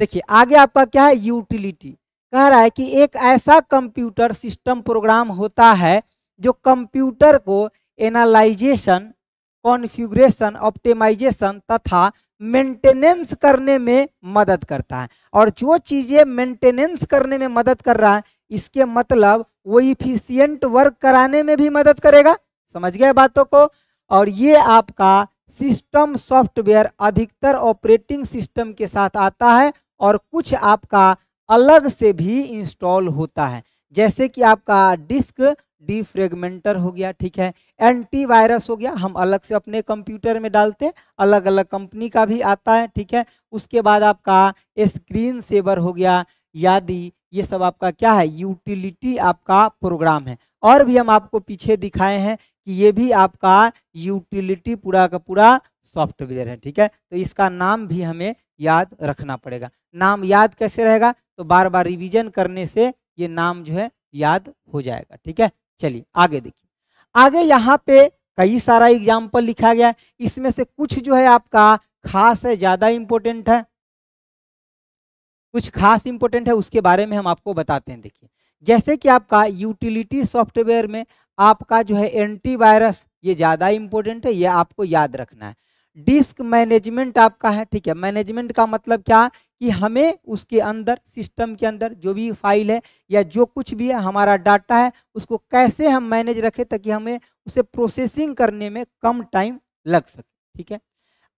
देखिए आगे आपका क्या है यूटिलिटी कह रहा है कि एक ऐसा कंप्यूटर सिस्टम प्रोग्राम होता है जो कंप्यूटर को एनालाइजेशन कॉन्फ्यूग्रेशन ऑप्टिमाइजेशन तथा मेंटेनेंस करने में मदद करता है और जो चीज़ें मेंटेनेंस करने में मदद कर रहा है इसके मतलब वो इफिशियंट वर्क कराने में भी मदद करेगा समझ गए बातों को और ये आपका सिस्टम सॉफ्टवेयर अधिकतर ऑपरेटिंग सिस्टम के साथ आता है और कुछ आपका अलग से भी इंस्टॉल होता है जैसे कि आपका डिस्क डिफ्रेगमेंटर हो गया ठीक है एंटीवायरस हो गया हम अलग से अपने कंप्यूटर में डालते हैं अलग अलग कंपनी का भी आता है ठीक है उसके बाद आपका स्क्रीन सेवर हो गया यादि ये सब आपका क्या है यूटिलिटी आपका प्रोग्राम है और भी हम आपको पीछे दिखाए हैं कि ये भी आपका यूटिलिटी पूरा का पूरा सॉफ्टवेयर है ठीक है तो इसका नाम भी हमें याद रखना पड़ेगा नाम याद कैसे रहेगा तो बार बार रिवीजन करने से ये नाम जो है याद हो जाएगा ठीक है चलिए आगे देखिए आगे यहाँ पे कई सारा एग्जाम्पल लिखा गया है इसमें से कुछ जो है आपका खास है ज़्यादा इम्पोर्टेंट है कुछ खास इंपॉर्टेंट है उसके बारे में हम आपको बताते हैं देखिए जैसे कि आपका यूटिलिटी सॉफ्टवेयर में आपका जो है एंटीवायरस ये ज़्यादा इंपॉर्टेंट है ये आपको याद रखना है डिस्क मैनेजमेंट आपका है ठीक है मैनेजमेंट का मतलब क्या कि हमें उसके अंदर सिस्टम के अंदर जो भी फाइल है या जो कुछ भी है हमारा डाटा है उसको कैसे हम मैनेज रखें ताकि हमें उसे प्रोसेसिंग करने में कम टाइम लग सके ठीक है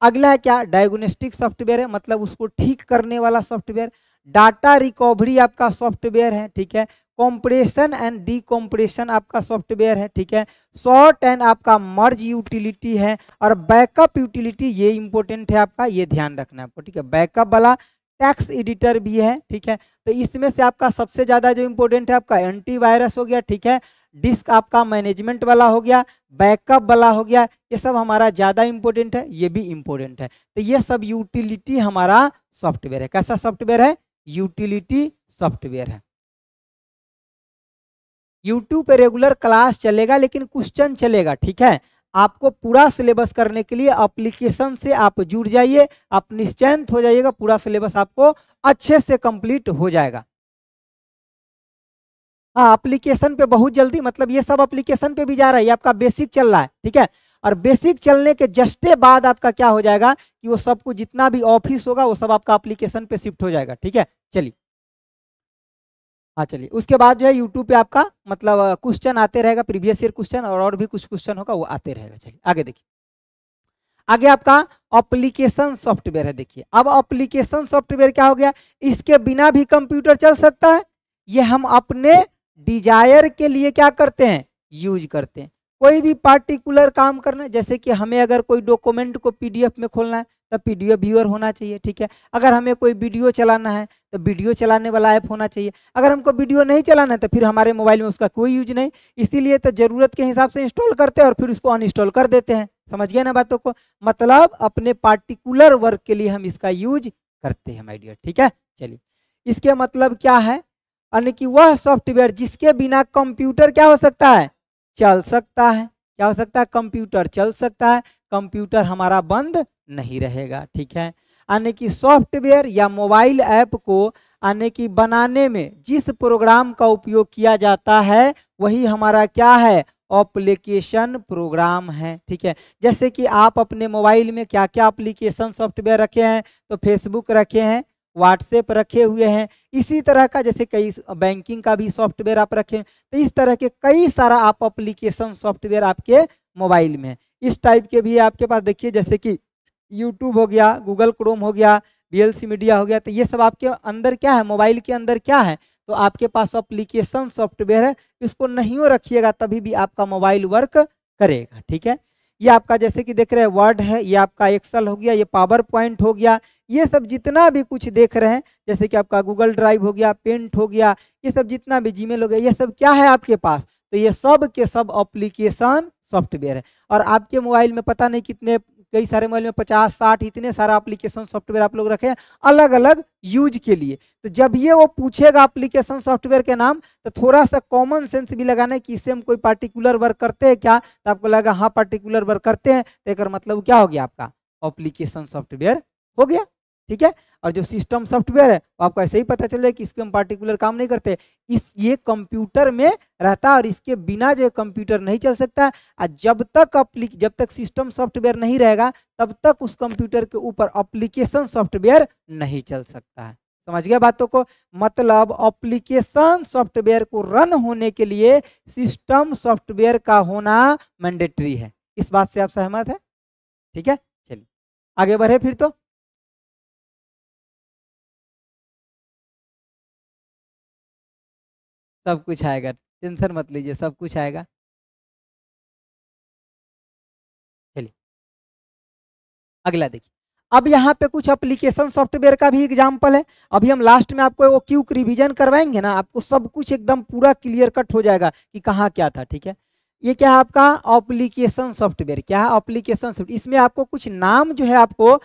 अगला है क्या डायग्नोस्टिक सॉफ्टवेयर है मतलब उसको ठीक करने वाला सॉफ्टवेयर डाटा रिकवरी आपका सॉफ्टवेयर है ठीक है कॉम्प्रेशन एंड कॉम्प्रेशन आपका सॉफ्टवेयर है ठीक है शॉर्ट एंड आपका मर्ज यूटिलिटी है और बैकअप यूटिलिटी ये इंपॉर्टेंट है आपका ये ध्यान रखना आपको ठीक है बैकअप वाला टैक्स एडिटर भी है ठीक है तो इसमें से आपका सबसे ज़्यादा जो इम्पोर्टेंट है आपका एंटीवायरस हो गया ठीक है डिस्क आपका मैनेजमेंट वाला हो गया बैकअप वाला हो गया ये सब हमारा ज़्यादा इम्पोर्टेंट है ये भी इम्पोर्टेंट है तो ये सब यूटिलिटी हमारा सॉफ्टवेयर है कैसा सॉफ्टवेयर है यूटिलिटी सॉफ्टवेयर है यूट्यूब पे रेगुलर क्लास चलेगा लेकिन क्वेश्चन चलेगा ठीक है आपको पूरा सिलेबस करने के लिए अप्लीकेशन से आप जुड़ जाइए आप निश्चिंत हो जाइएगा पूरा सिलेबस आपको अच्छे से कंप्लीट हो जाएगा हाँ अप्लीकेशन पे बहुत जल्दी मतलब ये सब अप्लीकेशन पे भी जा रहा है ये आपका बेसिक चल रहा है ठीक है और बेसिक चलने के जस्टे बाद आपका क्या हो जाएगा कि वो सबको जितना भी ऑफिस होगा वो सब आपका अप्लीकेशन पे शिफ्ट हो जाएगा ठीक है चलिए हाँ चलिए उसके बाद जो है यूट्यूब पे आपका मतलब क्वेश्चन आते रहेगा प्रीवियस ईयर क्वेश्चन और और भी कुछ क्वेश्चन होगा वो आते रहेगा चलिए आगे देखिए आगे आपका अप्लीकेशन सॉफ्टवेयर है देखिए अब अप्लीकेशन सॉफ्टवेयर क्या हो गया इसके बिना भी कंप्यूटर चल सकता है ये हम अपने डिजायर के लिए क्या करते हैं यूज करते हैं कोई भी पार्टिकुलर काम करना जैसे कि हमें अगर कोई डॉक्यूमेंट को पीडीएफ में खोलना है तो पीडीएफ व्यूअर होना चाहिए ठीक है अगर हमें कोई वीडियो चलाना है तो वीडियो चलाने वाला ऐप होना चाहिए अगर हमको वीडियो नहीं चलाना है तो फिर हमारे मोबाइल में उसका कोई यूज नहीं इसीलिए तो ज़रूरत के हिसाब से इंस्टॉल करते हैं और फिर उसको अनइंस्टॉल कर देते हैं समझ गए ना बातों को मतलब अपने पार्टिकुलर वर्क के लिए हम इसका यूज करते हैं माइडियर ठीक है चलिए इसके मतलब क्या है यानी कि वह सॉफ्टवेयर जिसके बिना कंप्यूटर क्या हो सकता है चल सकता है क्या हो सकता है कंप्यूटर चल सकता है कंप्यूटर हमारा बंद नहीं रहेगा ठीक है यानी कि सॉफ्टवेयर या मोबाइल ऐप को यानी कि बनाने में जिस प्रोग्राम का उपयोग किया जाता है वही हमारा क्या है अप्लीकेशन प्रोग्राम है ठीक है जैसे कि आप अपने मोबाइल में क्या क्या अप्लीकेशन सॉफ्टवेयर रखे हैं तो फेसबुक रखे हैं व्हाट्सएप रखे हुए हैं इसी तरह का जैसे कई बैंकिंग का भी सॉफ्टवेयर आप रखें तो इस तरह के कई सारा आप अप्लीकेशन सॉफ्टवेयर आपके मोबाइल में इस टाइप के भी आपके पास देखिए जैसे कि यूट्यूब हो गया गूगल क्रोम हो गया बी मीडिया हो गया तो ये सब आपके अंदर क्या है मोबाइल के अंदर क्या है तो आपके पास अप्लीकेशन सॉफ्टवेयर है इसको नहीं रखिएगा तभी भी आपका मोबाइल वर्क करेगा ठीक है ये आपका जैसे कि देख रहे हैं वर्ड है ये आपका एक्सल हो गया ये पावर पॉइंट हो गया ये सब जितना भी कुछ देख रहे हैं जैसे कि आपका गूगल ड्राइव हो गया पेंट हो गया ये सब जितना भी जीमेल हो गया ये सब क्या है आपके पास तो ये सब के सब अप्लीकेशन सॉफ्टवेयर है और आपके मोबाइल में पता नहीं कितने कई सारे मोबाइल में पचास साठ इतने सारा एप्लीकेशन सॉफ्टवेयर आप लोग रखे हैं अलग अलग यूज के लिए तो जब ये वो पूछेगा एप्लीकेशन सॉफ्टवेयर के नाम तो थोड़ा सा कॉमन सेंस भी लगाना है कि इससे हम कोई पार्टिकुलर वर्क करते हैं क्या तो आपको लगा हाँ पार्टिकुलर वर्क करते हैं तो एक मतलब क्या हो गया आपका एप्लीकेशन सॉफ्टवेयर हो गया ठीक है और जो सिस्टम सॉफ्टवेयर है वो आपको ऐसे ही पता चल जाए कि इस पर हम पार्टिकुलर काम नहीं करते इस ये कंप्यूटर में रहता है और इसके बिना जो कंप्यूटर नहीं चल सकता और जब तक अप्लिक जब तक सिस्टम सॉफ्टवेयर नहीं रहेगा तब तक उस कंप्यूटर के ऊपर अप्लीकेशन सॉफ्टवेयर नहीं चल सकता है समझ गया बातों को मतलब अप्लीकेशन सॉफ्टवेयर को रन होने के लिए सिस्टम सॉफ्टवेयर का होना मैंडेटरी है इस बात से आप सहमत है ठीक है चलिए आगे बढ़े फिर तो सब कुछ आएगा टेंशन मत लीजिए सब कुछ आएगा चलिए अगला देखिए अब यहाँ पे कुछ एप्लीकेशन सॉफ्टवेयर का भी एग्जाम्पल है अभी हम लास्ट में आपको वो क्यूक रिविजन करवाएंगे ना आपको सब कुछ एकदम पूरा क्लियर कट हो जाएगा कि कहाँ क्या था ठीक है ये क्या है आपका अप्लीकेशन सॉफ्टवेयर क्या है अप्लीकेशन सॉफ्टवेयर इसमें आपको कुछ नाम जो है आपको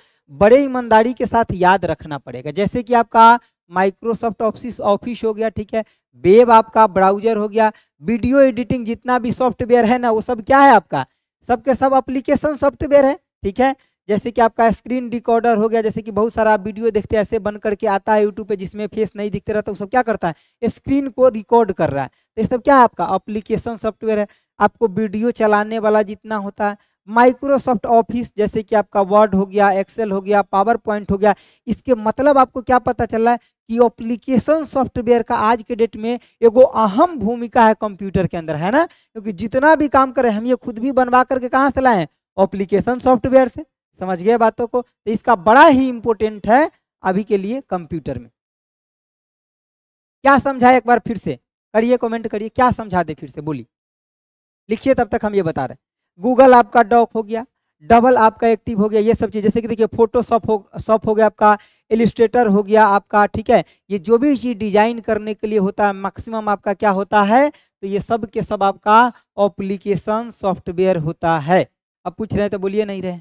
बड़े ईमानदारी के साथ याद रखना पड़ेगा जैसे कि आपका माइक्रोसॉफ्ट ऑफिस ऑफिस हो गया ठीक है वेब आपका ब्राउजर हो गया वीडियो एडिटिंग जितना भी सॉफ्टवेयर है ना वो सब क्या है आपका सब के सब अप्लीकेशन सॉफ्टवेयर है ठीक है जैसे कि आपका स्क्रीन रिकॉर्डर हो गया जैसे कि बहुत सारा वीडियो देखते हैं ऐसे बन करके आता है यूट्यूब पे जिसमें फेस नहीं दिखते रहता वो सब क्या करता है स्क्रीन को रिकॉर्ड कर रहा है तो ये सब क्या है आपका अप्लीकेशन सॉफ्टवेयर है आपको वीडियो चलाने वाला जितना होता है माइक्रोसॉफ्ट ऑफिस जैसे कि आपका वर्ड हो गया एक्सेल हो गया पावर पॉइंट हो गया इसके मतलब आपको क्या पता चल रहा है कि एप्लीकेशन सॉफ्टवेयर का आज के डेट में एगो अहम भूमिका है कंप्यूटर के अंदर है ना क्योंकि जितना भी काम करें हम ये खुद भी बनवा करके कहाँ से लाए एप्लीकेशन सॉफ्टवेयर से समझ गए बातों को तो इसका बड़ा ही इंपॉर्टेंट है अभी के लिए कंप्यूटर में क्या समझा एक बार फिर से करिए कमेंट करिए क्या समझा दे फिर से बोलिए लिखिए तब तक हम ये बता रहे हैं गूगल आपका डॉक हो गया डबल आपका एक्टिव हो गया ये सब चीज़ जैसे कि देखिए फोटोशॉप हो शॉप हो गया आपका एलिस्ट्रेटर हो गया आपका ठीक है ये जो भी चीज़ डिजाइन करने के लिए होता है मैक्सिमम आपका क्या होता है तो ये सब के सब आपका ऑप्लीकेशन सॉफ्टवेयर होता है अब पूछ रहे हैं तो बोलिए नहीं रहे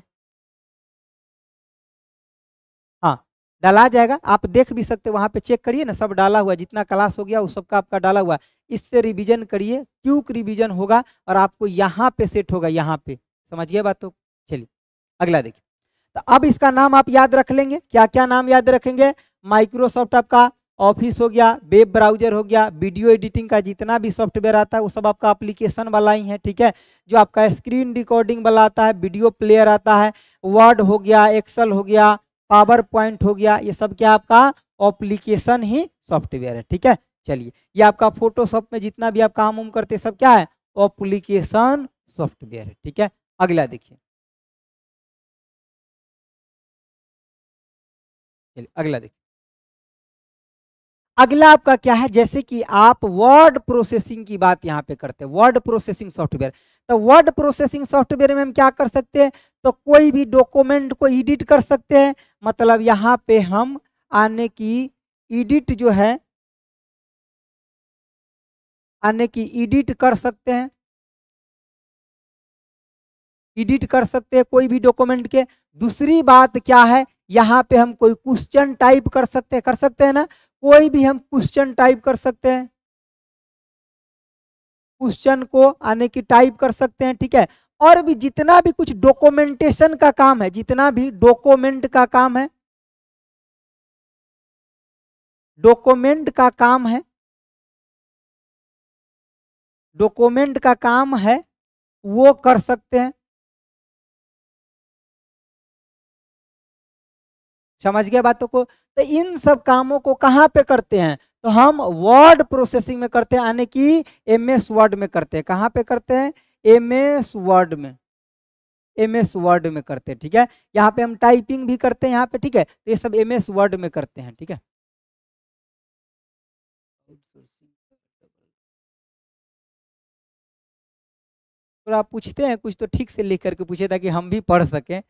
हाँ डाला जाएगा आप देख भी सकते वहाँ पर चेक करिए ना सब डाला हुआ जितना क्लास हो गया उस सबका आपका डाला हुआ इससे रिवीजन करिए क्यूक रिवीजन होगा और आपको यहाँ पे सेट होगा यहाँ पे समझिए बात तो चलिए अगला देखिए तो अब इसका नाम आप याद रख लेंगे क्या क्या नाम याद रखेंगे माइक्रोसॉफ्ट आपका ऑफिस हो गया वेब ब्राउजर हो गया वीडियो एडिटिंग का जितना भी सॉफ्टवेयर आता है वो सब आपका एप्लीकेशन वाला ही है ठीक है जो आपका स्क्रीन रिकॉर्डिंग वाला आता है वीडियो प्लेयर आता है वर्ड हो गया एक्सल हो गया पावर पॉइंट हो गया ये सब क्या आपका एप्लीकेशन ही सॉफ्टवेयर है ठीक है चलिए ये आपका फोटोशॉप में जितना भी आप काम उम करते सब क्या है अप्लीकेशन सॉफ्टवेयर है ठीक है अगला देखिए चलिए अगला देखिए अगला आपका क्या है जैसे कि आप वर्ड प्रोसेसिंग की बात यहाँ पे करते हैं वर्ड प्रोसेसिंग सॉफ्टवेयर तो वर्ड प्रोसेसिंग सॉफ्टवेयर में हम क्या कर सकते हैं तो कोई भी डॉक्यूमेंट को एडिट कर सकते हैं मतलब यहाँ पे हम आने की एडिट जो है यानी कि एडिट कर सकते हैं एडिट कर सकते हैं कोई भी डॉक्यूमेंट के दूसरी बात क्या है यहाँ पे हम कोई क्वेश्चन टाइप कर सकते हैं कर सकते हैं ना कोई भी हम क्वेश्चन टाइप कर सकते हैं क्वेश्चन को आने की टाइप कर सकते हैं ठीक है और भी जितना भी कुछ डॉक्यूमेंटेशन का काम है जितना भी डॉक्यूमेंट का काम है डॉक्यूमेंट का काम है डॉक्यूमेंट का काम है वो कर सकते हैं समझ गया बातों को तो इन सब कामों को कहाँ पे करते हैं तो हम वर्ड प्रोसेसिंग में करते हैं यानी कि एम एस वर्ड में करते हैं कहाँ पे करते हैं एम एस वर्ड में एम एस वर्ड में करते हैं ठीक है यहाँ पे हम टाइपिंग भी करते हैं यहाँ पे ठीक है तो ये सब एम एस वर्ड में करते हैं ठीक है थोड़ा आप पूछते हैं कुछ तो ठीक से लिख करके पूछे ताकि हम भी पढ़ सकें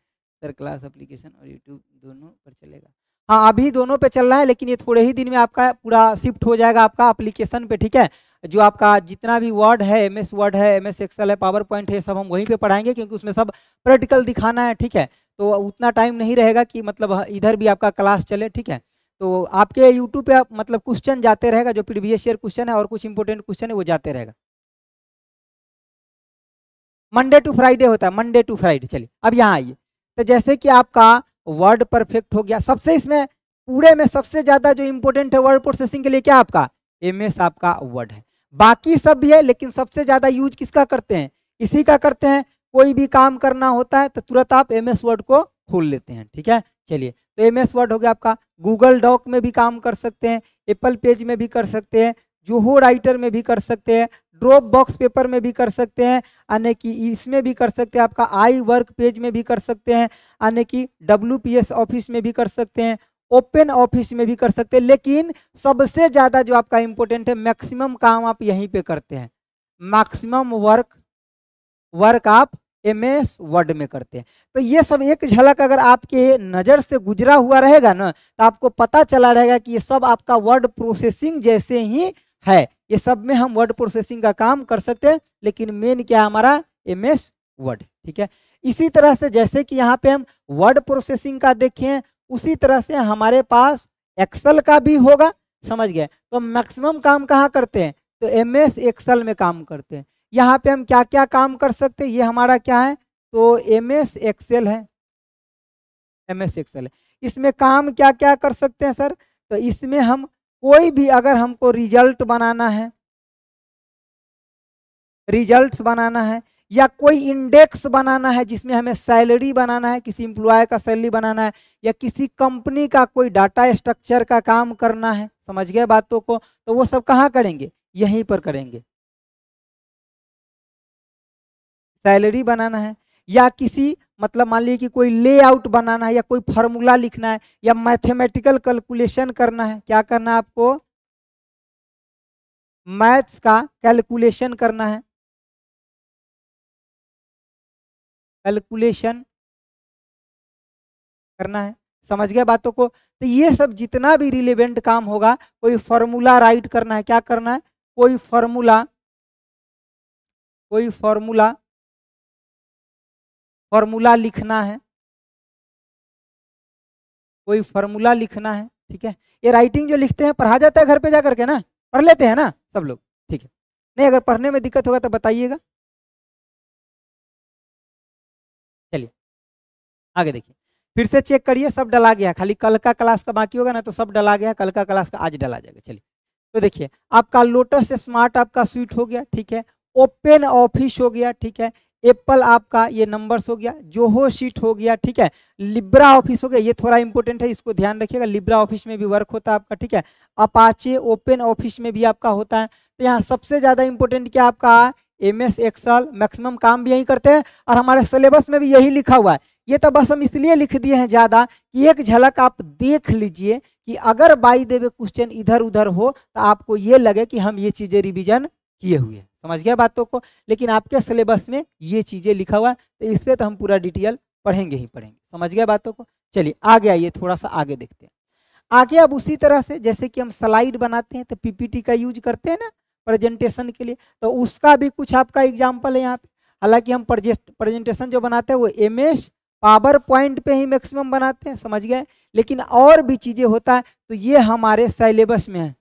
सर क्लास एप्लीकेशन और यूट्यूब दोनों पर चलेगा हाँ अभी दोनों पे चल रहा है लेकिन ये थोड़े ही दिन में आपका पूरा शिफ्ट हो जाएगा आपका एप्लीकेशन पे ठीक है जो आपका जितना भी वर्ड है एम एस वर्ड है एम एस एक्सल है पावर पॉइंट है सब हम वहीं पे पढ़ाएंगे क्योंकि उसमें सब प्रैक्टिकल दिखाना है ठीक है तो उतना टाइम नहीं रहेगा कि मतलब इधर भी आपका क्लास चले ठीक है तो आपके यूट्यूब पर मतलब क्वेश्चन जाते रहेगा जो प्रीवियस ईयर क्वेश्चन है और कुछ इंपॉर्टेंट क्वेश्चन है वो जाते रहेगा मंडे टू फ्राइडे होता है मंडे टू फ्राइडे चलिए अब यहाँ आइए तो जैसे कि आपका वर्ड परफेक्ट हो गया सबसे इसमें पूरे में सबसे ज़्यादा जो इम्पोर्टेंट है वर्ड प्रोसेसिंग के लिए क्या आपका एम आपका वर्ड है बाकी सब भी है लेकिन सबसे ज़्यादा यूज किसका करते हैं इसी का करते हैं कोई भी काम करना होता है तो तुरंत आप एम वर्ड को खोल लेते हैं ठीक है चलिए तो एम वर्ड हो गया आपका गूगल डॉक में भी काम कर सकते हैं एप्पल पेज में भी कर सकते हैं जोहो राइटर में भी कर सकते हैं ड्रॉप बॉक्स पेपर में भी कर सकते हैं यानी कि इसमें भी कर सकते हैं आपका आई वर्क पेज में भी कर सकते हैं यानी कि डब्ल्यू ऑफिस में भी कर सकते हैं ओपन ऑफिस में भी कर सकते हैं लेकिन सबसे ज़्यादा जो आपका इंपॉर्टेंट है मैक्सिमम काम आप यहीं पे करते हैं मैक्सिमम वर्क वर्क आप एम एस वर्ड में करते हैं तो ये सब एक झलक अगर आपके नज़र से गुजरा हुआ रहेगा ना तो आपको पता चला रहेगा कि ये सब आपका वर्ड प्रोसेसिंग जैसे ही है ये सब में हम वर्ड प्रोसेसिंग का काम कर सकते हैं लेकिन मेन क्या हमारा एम एस वर्ड ठीक है इसी तरह से जैसे कि यहाँ पे हम वर्ड प्रोसेसिंग का देखें उसी तरह से हमारे पास एक्सल का भी होगा समझ गए तो मैक्सिमम काम कहाँ करते हैं तो एम एस एक्सल में काम करते हैं यहाँ पे हम क्या क्या काम कर सकते हैं ये हमारा क्या है तो एम एस एक्सेल है एम एस एक्सेल है इसमें काम क्या क्या कर सकते हैं सर तो इसमें हम कोई भी अगर हमको रिजल्ट बनाना है रिजल्ट्स बनाना है या कोई इंडेक्स बनाना है जिसमें हमें सैलरी बनाना है किसी एम्प्लॉय का सैलरी बनाना है या किसी कंपनी का कोई डाटा स्ट्रक्चर का काम करना है समझ गए बातों को तो वो सब कहाँ करेंगे यहीं पर करेंगे सैलरी बनाना है या किसी मतलब मान लीजिए कि कोई लेआउट बनाना है या कोई फार्मूला लिखना है या मैथमेटिकल कैलकुलेशन करना है क्या करना है आपको मैथ्स का कैलकुलेशन करना है कैलकुलेशन करना है समझ गया बातों को तो ये सब जितना भी रिलेवेंट काम होगा कोई फॉर्मूला राइट करना है क्या करना है कोई फॉर्मूला कोई फॉर्मूला फॉर्मूला लिखना है कोई फॉर्मूला लिखना है ठीक है ये राइटिंग जो लिखते हैं पढ़ा जाता है घर पे जा करके ना पढ़ लेते हैं ना सब लोग ठीक है नहीं अगर पढ़ने में दिक्कत होगा तो बताइएगा चलिए आगे देखिए फिर से चेक करिए सब डला गया खाली कल का क्लास का बाकी होगा ना तो सब डला गया कल का क्लास का आज डला जाएगा चलिए तो देखिए आपका लोटस स्मार्ट आपका स्वीट हो गया ठीक है ओपन ऑफिस हो गया ठीक है एप्पल आपका ये नंबर्स हो गया जोहो शीट हो गया ठीक है लिब्रा ऑफिस हो गया ये थोड़ा इंपॉर्टेंट है इसको ध्यान रखिएगा लिब्रा ऑफिस में भी वर्क होता है आपका ठीक है अपाचे ओपन ऑफिस में भी आपका होता है तो यहाँ सबसे ज़्यादा इंपॉर्टेंट क्या आपका एम एस एक्सल मैक्सिमम काम भी यही करते हैं और हमारे सिलेबस में भी यही लिखा हुआ है ये तो बस हम इसलिए लिख दिए हैं ज़्यादा कि एक झलक आप देख लीजिए कि अगर बाई देवे क्वेश्चन इधर उधर हो तो आपको ये लगे कि हम ये चीज़ें रिविजन किए हुए हैं समझ गया बातों को लेकिन आपके सिलेबस में ये चीज़ें लिखा हुआ है तो इस पर तो हम पूरा डिटेल पढ़ेंगे ही पढ़ेंगे समझ गया बातों को चलिए आगे आइए थोड़ा सा आगे देखते हैं आगे अब उसी तरह से जैसे कि हम स्लाइड बनाते हैं तो पीपीटी का यूज करते हैं ना प्रेजेंटेशन के लिए तो उसका भी कुछ आपका एग्जाम्पल है यहाँ पे हालांकि हम प्रेजेंटेशन जो बनाते हैं वो एम पावर पॉइंट पे ही मैक्सिमम बनाते हैं समझ गए लेकिन और भी चीज़ें होता है तो ये हमारे सिलेबस में है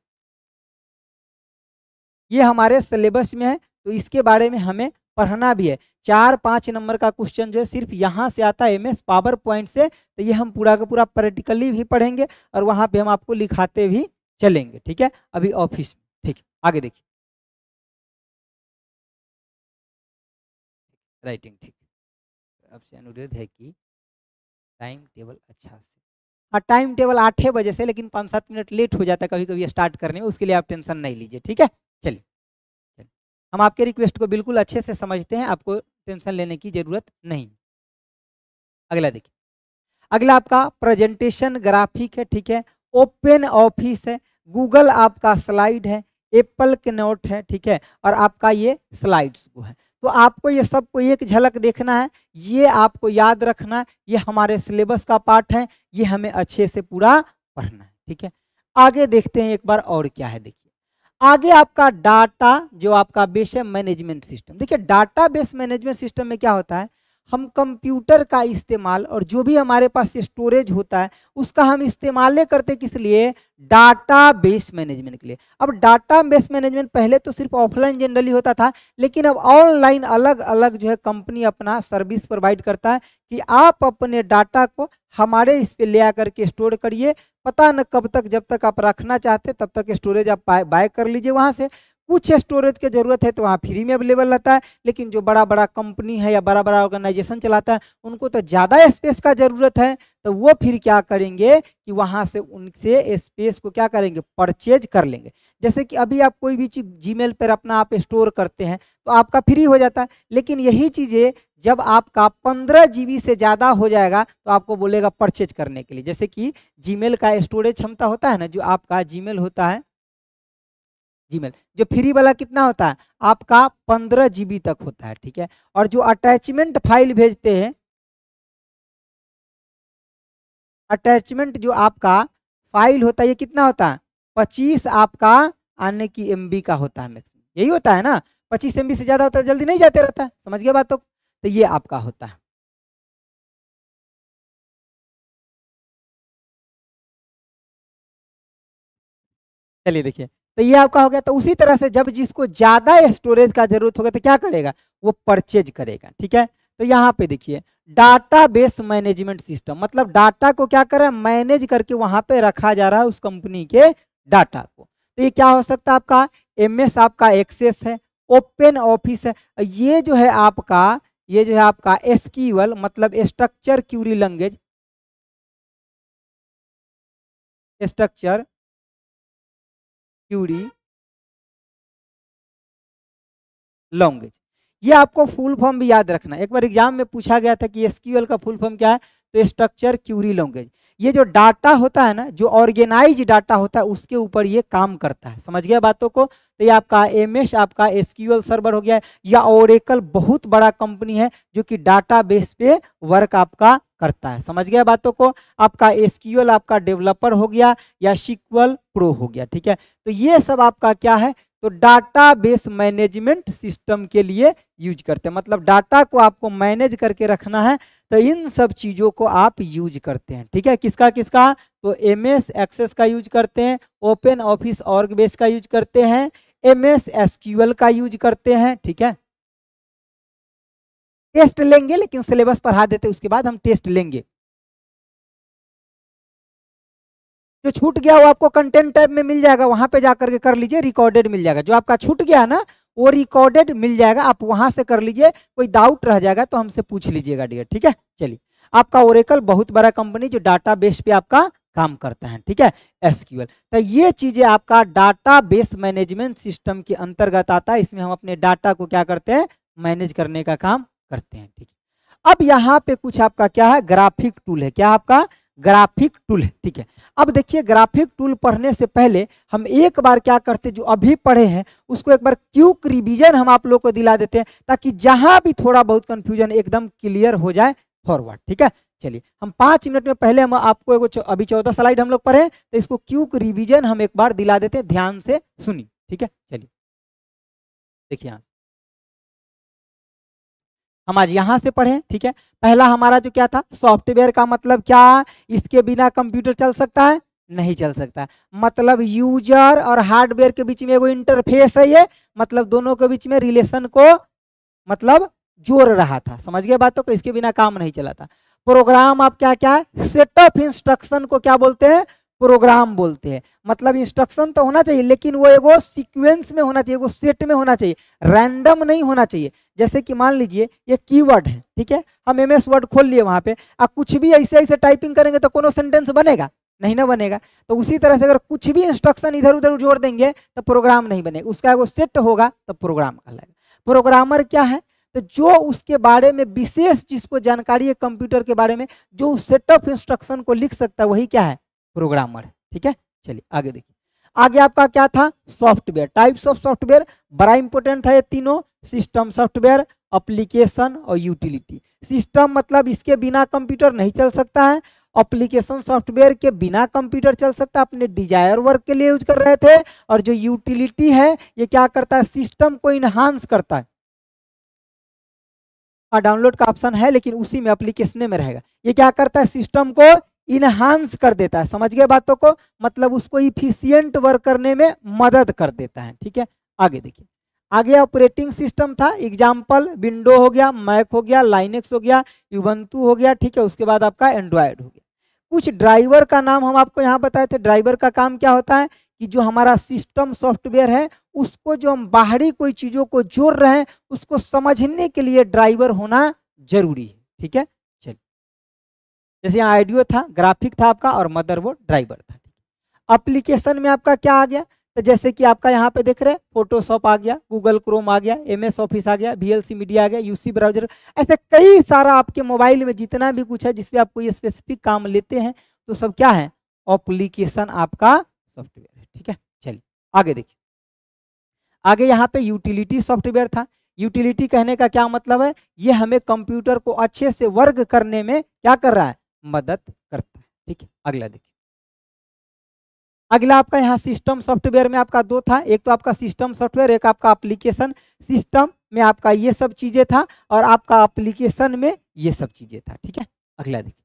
ये हमारे सिलेबस में है तो इसके बारे में हमें पढ़ना भी है चार पाँच नंबर का क्वेश्चन जो है सिर्फ यहाँ से आता है एम एस पावर पॉइंट से तो ये हम पूरा का पूरा प्रैक्टिकली भी पढ़ेंगे और वहाँ पे हम आपको लिखाते भी चलेंगे ठीक है अभी ऑफिस ठीक आगे देखिए राइटिंग ठीक आपसे अनुरोध है कि टाइम टेबल अच्छा से हाँ टाइम टेबल आठे बजे से लेकिन पाँच सात मिनट लेट हो जाता है कभी कभी स्टार्ट करने में उसके लिए आप टेंशन नहीं लीजिए ठीक है चलिए हम आपके रिक्वेस्ट को बिल्कुल अच्छे से समझते हैं आपको टेंशन लेने की जरूरत नहीं अगला देखिए अगला आपका प्रेजेंटेशन ग्राफिक है ठीक है ओपन ऑफिस है गूगल आपका स्लाइड है एप्पल के नोट है ठीक है और आपका ये स्लाइड्स वो है तो आपको ये सबको एक झलक देखना है ये आपको याद रखना है ये हमारे सिलेबस का पार्ट है ये हमें अच्छे से पूरा पढ़ना है ठीक है आगे देखते हैं एक बार और क्या है देखिए आगे आपका डाटा जो आपका बेस है मैनेजमेंट सिस्टम देखिए डाटा बेस मैनेजमेंट सिस्टम में क्या होता है हम कंप्यूटर का इस्तेमाल और जो भी हमारे पास स्टोरेज होता है उसका हम इस्तेमाल करते किस लिए डाटा बेस मैनेजमेंट के लिए अब डाटा बेस मैनेजमेंट पहले तो सिर्फ ऑफलाइन जनरली होता था लेकिन अब ऑनलाइन अलग अलग जो है कंपनी अपना सर्विस प्रोवाइड करता है कि आप अपने डाटा को हमारे इस पर ले आकर के स्टोर करिए पता न कब तक जब तक आप रखना चाहते तब तक स्टोरेज आप बाय कर लीजिए वहाँ से कुछ स्टोरेज की ज़रूरत है तो वहाँ फ्री में अवेलेबल रहता है लेकिन जो बड़ा बड़ा कंपनी है या बड़ा बड़ा ऑर्गेनाइजेशन चलाता है उनको तो ज़्यादा स्पेस का ज़रूरत है तो वो फिर क्या करेंगे कि वहाँ से उनसे स्पेस को क्या करेंगे परचेज कर लेंगे जैसे कि अभी आप कोई भी चीज़ जी पर अपना आप स्टोर करते हैं तो आपका फ्री हो जाता है लेकिन यही चीज़ें जब आपका पंद्रह जी से ज़्यादा हो जाएगा तो आपको बोलेगा परचेज करने के लिए जैसे कि जी का स्टोरेज क्षमता होता है ना जो आपका जी होता है जीमेल जो फ्री वाला कितना होता है आपका पंद्रह जीबी तक होता है ठीक है और जो अटैचमेंट फाइल भेजते हैं अटैचमेंट जो आपका फाइल होता है ये कितना होता है पच्चीस आपका आने की एम का होता है मैक्सिम यही होता है ना पच्चीस एम से ज़्यादा होता है जल्दी नहीं जाते रहता समझ गया बात तो, तो ये आपका होता है चलिए देखिए तो ये आपका हो गया तो उसी तरह से जब जिसको ज़्यादा स्टोरेज का जरूरत होगा तो क्या करेगा वो परचेज करेगा ठीक है तो यहाँ पे देखिए डाटा बेस मैनेजमेंट सिस्टम मतलब डाटा को क्या करें मैनेज करके वहां पे रखा जा रहा है उस कंपनी के डाटा को तो ये क्या हो सकता है आपका एम आपका एक्सेस है ओपन ऑफिस है ये जो है आपका ये जो है आपका एसक्यूएल मतलब structure query language structure query language ये आपको फुल फॉर्म भी याद रखना एक बार एग्जाम में पूछा गया था कि एसक्यूएल का फुल फॉर्म क्या है तो स्ट्रक्चर क्यूरी लॉन्गेज ये जो डाटा होता है ना जो ऑर्गेनाइज डाटा होता है उसके ऊपर ये काम करता है समझ गया बातों को तो ये आपका एम आपका एसक्यूएल सर्वर हो गया या ओरेकल बहुत बड़ा कंपनी है जो कि डाटा बेस पे वर्क आपका करता है समझ गया बातों को आपका एसक्यूएल आपका डेवलपर हो गया या सिक्वल प्रो हो गया ठीक है तो ये सब आपका क्या है तो डाटा बेस मैनेजमेंट सिस्टम के लिए यूज करते हैं मतलब डाटा को आपको मैनेज करके रखना है तो इन सब चीज़ों को आप यूज करते हैं ठीक है किसका किसका तो एम एस एक्सेस का यूज करते हैं ओपन ऑफिस ऑर्ग बेस का यूज करते हैं एम एस एस का यूज करते हैं ठीक है टेस्ट लेंगे लेकिन सिलेबस पढ़ा देते उसके बाद हम टेस्ट लेंगे जो छूट गया वो आपको कंटेंट टाइप में मिल जाएगा वहां पे जाकर के कर लीजिए रिकॉर्डेड मिल जाएगा जो आपका छूट गया ना वो रिकॉर्डेड मिल जाएगा आप वहां से कर लीजिए कोई डाउट रह जाएगा तो हमसे पूछ लीजिएगा डियर ठीक है चलिए आपका ओरेकल बहुत बड़ा कंपनी जो डाटा बेस पे आपका काम करता है ठीक है एसक्यूएल तो ये चीजें आपका डाटा बेस मैनेजमेंट सिस्टम के अंतर्गत आता है इसमें हम अपने डाटा को क्या करते हैं मैनेज करने का काम करते हैं ठीक है अब यहाँ पे कुछ आपका क्या है ग्राफिक टूल है क्या आपका ग्राफिक टूल है ठीक है अब देखिए ग्राफिक टूल पढ़ने से पहले हम एक बार क्या करते जो अभी पढ़े हैं उसको एक बार क्यूक रिविजन हम आप लोग को दिला देते हैं ताकि जहां भी थोड़ा बहुत कंफ्यूजन एकदम क्लियर हो जाए फॉरवर्ड ठीक है चलिए हम पाँच मिनट में पहले हम आपको अभी चौदह स्लाइड हम लोग पढ़े तो इसको क्यूक रिविजन हम एक बार दिला देते हैं ध्यान से सुनिए ठीक है चलिए देखिए यहाँ हम आज यहाँ से पढ़े ठीक है पहला हमारा जो क्या था सॉफ्टवेयर का मतलब क्या इसके बिना कंप्यूटर चल सकता है नहीं चल सकता मतलब यूजर और हार्डवेयर के बीच में एगो इंटरफेस है ये मतलब दोनों के बीच में रिलेशन को मतलब जोड़ रहा था समझ गए बातों को इसके बिना काम नहीं चला था प्रोग्राम आप क्या क्या है सेटअप इंस्ट्रक्शन को क्या बोलते हैं प्रोग्राम बोलते हैं मतलब इंस्ट्रक्शन तो होना चाहिए लेकिन वो एगो सीक्वेंस में होना चाहिए एगो सेट में होना चाहिए रैंडम नहीं होना चाहिए जैसे कि मान लीजिए ये कीवर्ड है ठीक है हम एम एस वर्ड खोल लिए वहाँ पे अब कुछ भी ऐसे ऐसे टाइपिंग करेंगे तो कोनो सेंटेंस बनेगा नहीं ना बनेगा तो उसी तरह से अगर कुछ भी इंस्ट्रक्शन इधर उधर जोड़ देंगे तो प्रोग्राम नहीं बनेगा उसका एगो सेट होगा तो प्रोग्राम कहलाएगा प्रोग्रामर क्या है तो जो उसके बारे में विशेष जिसको जानकारी है कंप्यूटर के बारे में जो सेट ऑफ इंस्ट्रक्शन को लिख सकता है वही क्या है प्रोग्रामर ठीक है चलिए आगे देखिए आगे आपका क्या था सॉफ्टवेयर टाइप्स ऑफ सॉफ्टवेयर बड़ा इंपॉर्टेंट है ये तीनों सिस्टम सॉफ्टवेयर अप्लीकेशन और यूटिलिटी सिस्टम मतलब इसके बिना कंप्यूटर नहीं चल सकता है अप्लीकेशन सॉफ्टवेयर के बिना कंप्यूटर चल सकता है अपने डिजायर वर्क के लिए यूज कर रहे थे और जो यूटिलिटी है ये क्या करता है सिस्टम को इनहांस करता है डाउनलोड हाँ, का ऑप्शन है लेकिन उसी में अप्लीकेशन में रहेगा ये क्या करता है सिस्टम को इनहांस कर देता है समझ गए बातों को मतलब उसको इफिशियंट वर्क करने में मदद कर देता है ठीक है आगे देखिए आगे ऑपरेटिंग सिस्टम था एग्जाम्पल विंडो हो गया मैक हो गया लाइनेक्स हो गया युवंतु हो गया ठीक है उसके बाद आपका एंड्रॉयड हो गया कुछ ड्राइवर का नाम हम आपको यहाँ बताए थे ड्राइवर का काम क्या होता है कि जो हमारा सिस्टम सॉफ्टवेयर है उसको जो हम बाहरी कोई चीज़ों को जोड़ रहे हैं उसको समझने के लिए ड्राइवर होना जरूरी है ठीक है जैसे यहाँ आइडियो था ग्राफिक था आपका और मदरबोर्ड ड्राइवर था अप्लीकेशन में आपका क्या आ गया तो जैसे कि आपका यहाँ पे देख रहे हैं फोटोशॉप आ गया गूगल क्रोम आ गया एम एस ऑफिस आ गया सी मीडिया आ गया यूसी ब्राउजर ऐसे कई सारा आपके मोबाइल में जितना भी कुछ है जिसपे आप कोई स्पेसिफिक काम लेते हैं तो सब क्या है अप्लीकेशन आपका सॉफ्टवेयर है ठीक है चलिए आगे देखिए आगे यहाँ पे यूटिलिटी सॉफ्टवेयर था यूटिलिटी कहने का क्या मतलब है ये हमें कंप्यूटर को अच्छे से वर्क करने में क्या कर रहा है मदद करता है ठीक है अगला देखिए अगला आपका यहाँ सिस्टम सॉफ्टवेयर में आपका दो था एक तो आपका सिस्टम सॉफ्टवेयर एक आपका एप्लीकेशन सिस्टम में आपका ये सब चीजें था और आपका एप्लीकेशन में ये सब चीजें था ठीक है अगला देखिए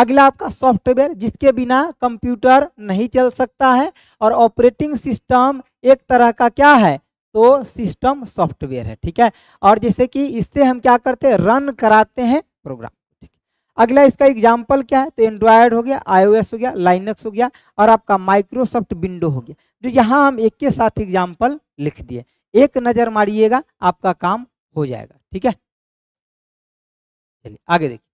अगला आपका सॉफ्टवेयर जिसके बिना कंप्यूटर नहीं चल सकता है और ऑपरेटिंग सिस्टम एक तरह का क्या है तो सिस्टम सॉफ्टवेयर है ठीक है और जैसे कि इससे हम क्या करते हैं रन कराते हैं प्रोग्राम अगला इसका एग्जाम्पल क्या है तो एंड्रॉयड हो गया आईओएस हो गया लाइनक्स हो गया और आपका माइक्रोसॉफ्ट विंडो हो गया जो तो यहाँ हम एक के साथ एग्जाम्पल लिख दिए एक नज़र मारिएगा आपका काम हो जाएगा ठीक है चलिए आगे देखिए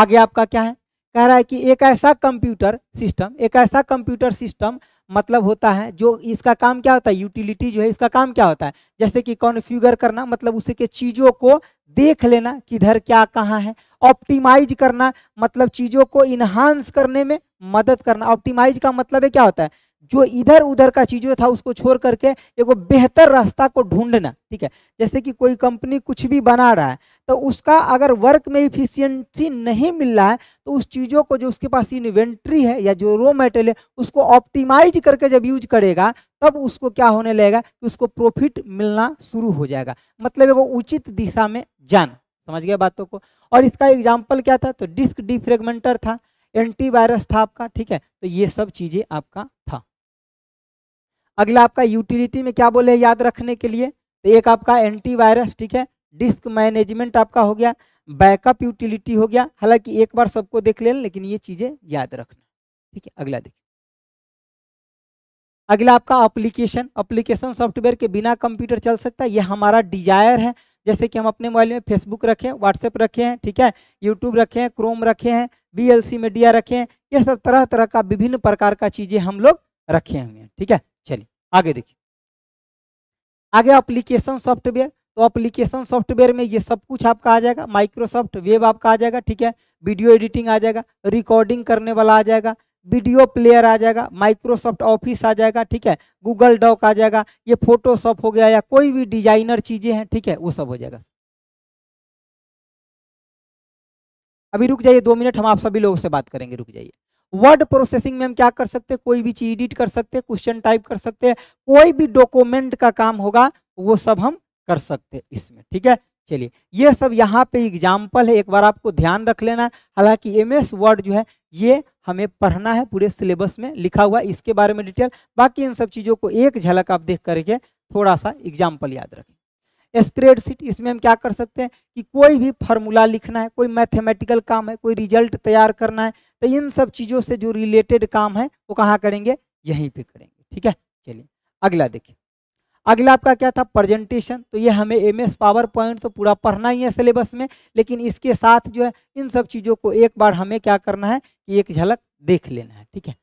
आगे आपका क्या है कह रहा है कि एक ऐसा कंप्यूटर सिस्टम एक ऐसा कंप्यूटर सिस्टम मतलब होता है जो इसका काम क्या होता है यूटिलिटी जो है इसका काम क्या होता है जैसे कि कॉन्फ्यूगर करना मतलब उसे के चीज़ों को देख लेना किधर क्या कहाँ है ऑप्टिमाइज करना मतलब चीज़ों को इन्हांस करने में मदद करना ऑप्टिमाइज का मतलब है क्या होता है जो इधर उधर का चीज़ों था उसको छोड़ करके एगो बेहतर रास्ता को ढूंढना ठीक है जैसे कि कोई कंपनी कुछ भी बना रहा है तो उसका अगर वर्क में इफिशियंसी नहीं मिल रहा है तो उस चीज़ों को जो उसके पास इन्वेंट्री है या जो रॉ मेटेरियल है उसको ऑप्टिमाइज करके जब यूज करेगा तब उसको क्या होने लगेगा कि उसको प्रॉफिट मिलना शुरू हो जाएगा मतलब एगो उचित दिशा में जान समझ गया बातों को और इसका एग्जाम्पल क्या था तो डिस्क डिफ्रेगमेंटर था एंटीवायरस था आपका ठीक है तो ये सब चीज़ें आपका था अगला आपका यूटिलिटी में क्या बोले याद रखने के लिए तो एक आपका एंटीवायरस ठीक है डिस्क मैनेजमेंट आपका हो गया बैकअप यूटिलिटी हो गया हालांकि एक बार सबको देख ले लेकिन ये चीज़ें याद रखना ठीक है अगला देखिए अगला आपका अप्लीकेशन अप्लीकेशन सॉफ्टवेयर के बिना कंप्यूटर चल सकता है ये हमारा डिजायर है जैसे कि हम अपने मोबाइल में फेसबुक रखे हैं व्हाट्सएप रखे हैं ठीक है यूट्यूब रखे हैं क्रोम रखे हैं बीएलसी में डिया रखे हैं यह सब तरह तरह का विभिन्न प्रकार का चीजें हम लोग रखे हुए हैं ठीक है चलिए आगे देखिए आगे अप्लीकेशन सॉफ्टवेयर तो अप्लीकेशन सॉफ्टवेयर में ये सब कुछ आपका आ जाएगा माइक्रोसॉफ्ट वेब आपका आ जाएगा ठीक है वीडियो एडिटिंग आ जाएगा रिकॉर्डिंग करने वाला आ जाएगा वीडियो प्लेयर आ जाएगा माइक्रोसॉफ्ट ऑफिस आ जाएगा ठीक है गूगल डॉक आ जाएगा ये फोटोशॉप हो गया या कोई भी डिजाइनर चीज़ें हैं ठीक है वो सब हो जाएगा अभी रुक जाइए दो मिनट हम आप सभी लोगों से बात करेंगे रुक जाइए वर्ड प्रोसेसिंग में हम क्या कर सकते हैं कोई भी चीज एडिट कर सकते हैं क्वेश्चन टाइप कर सकते हैं कोई भी डॉक्यूमेंट का काम होगा वो सब हम कर सकते हैं इसमें ठीक है चलिए ये सब यहाँ पे एग्जाम्पल है एक बार आपको ध्यान रख लेना हालांकि एम एस वर्ड जो है ये हमें पढ़ना है पूरे सिलेबस में लिखा हुआ इसके बारे में डिटेल बाकी इन सब चीज़ों को एक झलक आप देख करके थोड़ा सा एग्जाम्पल याद रखें स्प्रेड शीट इसमें हम क्या कर सकते हैं कि कोई भी फार्मूला लिखना है कोई मैथमेटिकल काम है कोई रिजल्ट तैयार करना है तो इन सब चीज़ों से जो रिलेटेड काम है वो कहाँ करेंगे यहीं पे करेंगे ठीक है चलिए अगला देखिए अगला आपका क्या था प्रेजेंटेशन तो ये हमें एम एस पावर पॉइंट तो पूरा पढ़ना ही है सिलेबस में लेकिन इसके साथ जो है इन सब चीज़ों को एक बार हमें क्या करना है कि एक झलक देख लेना है ठीक है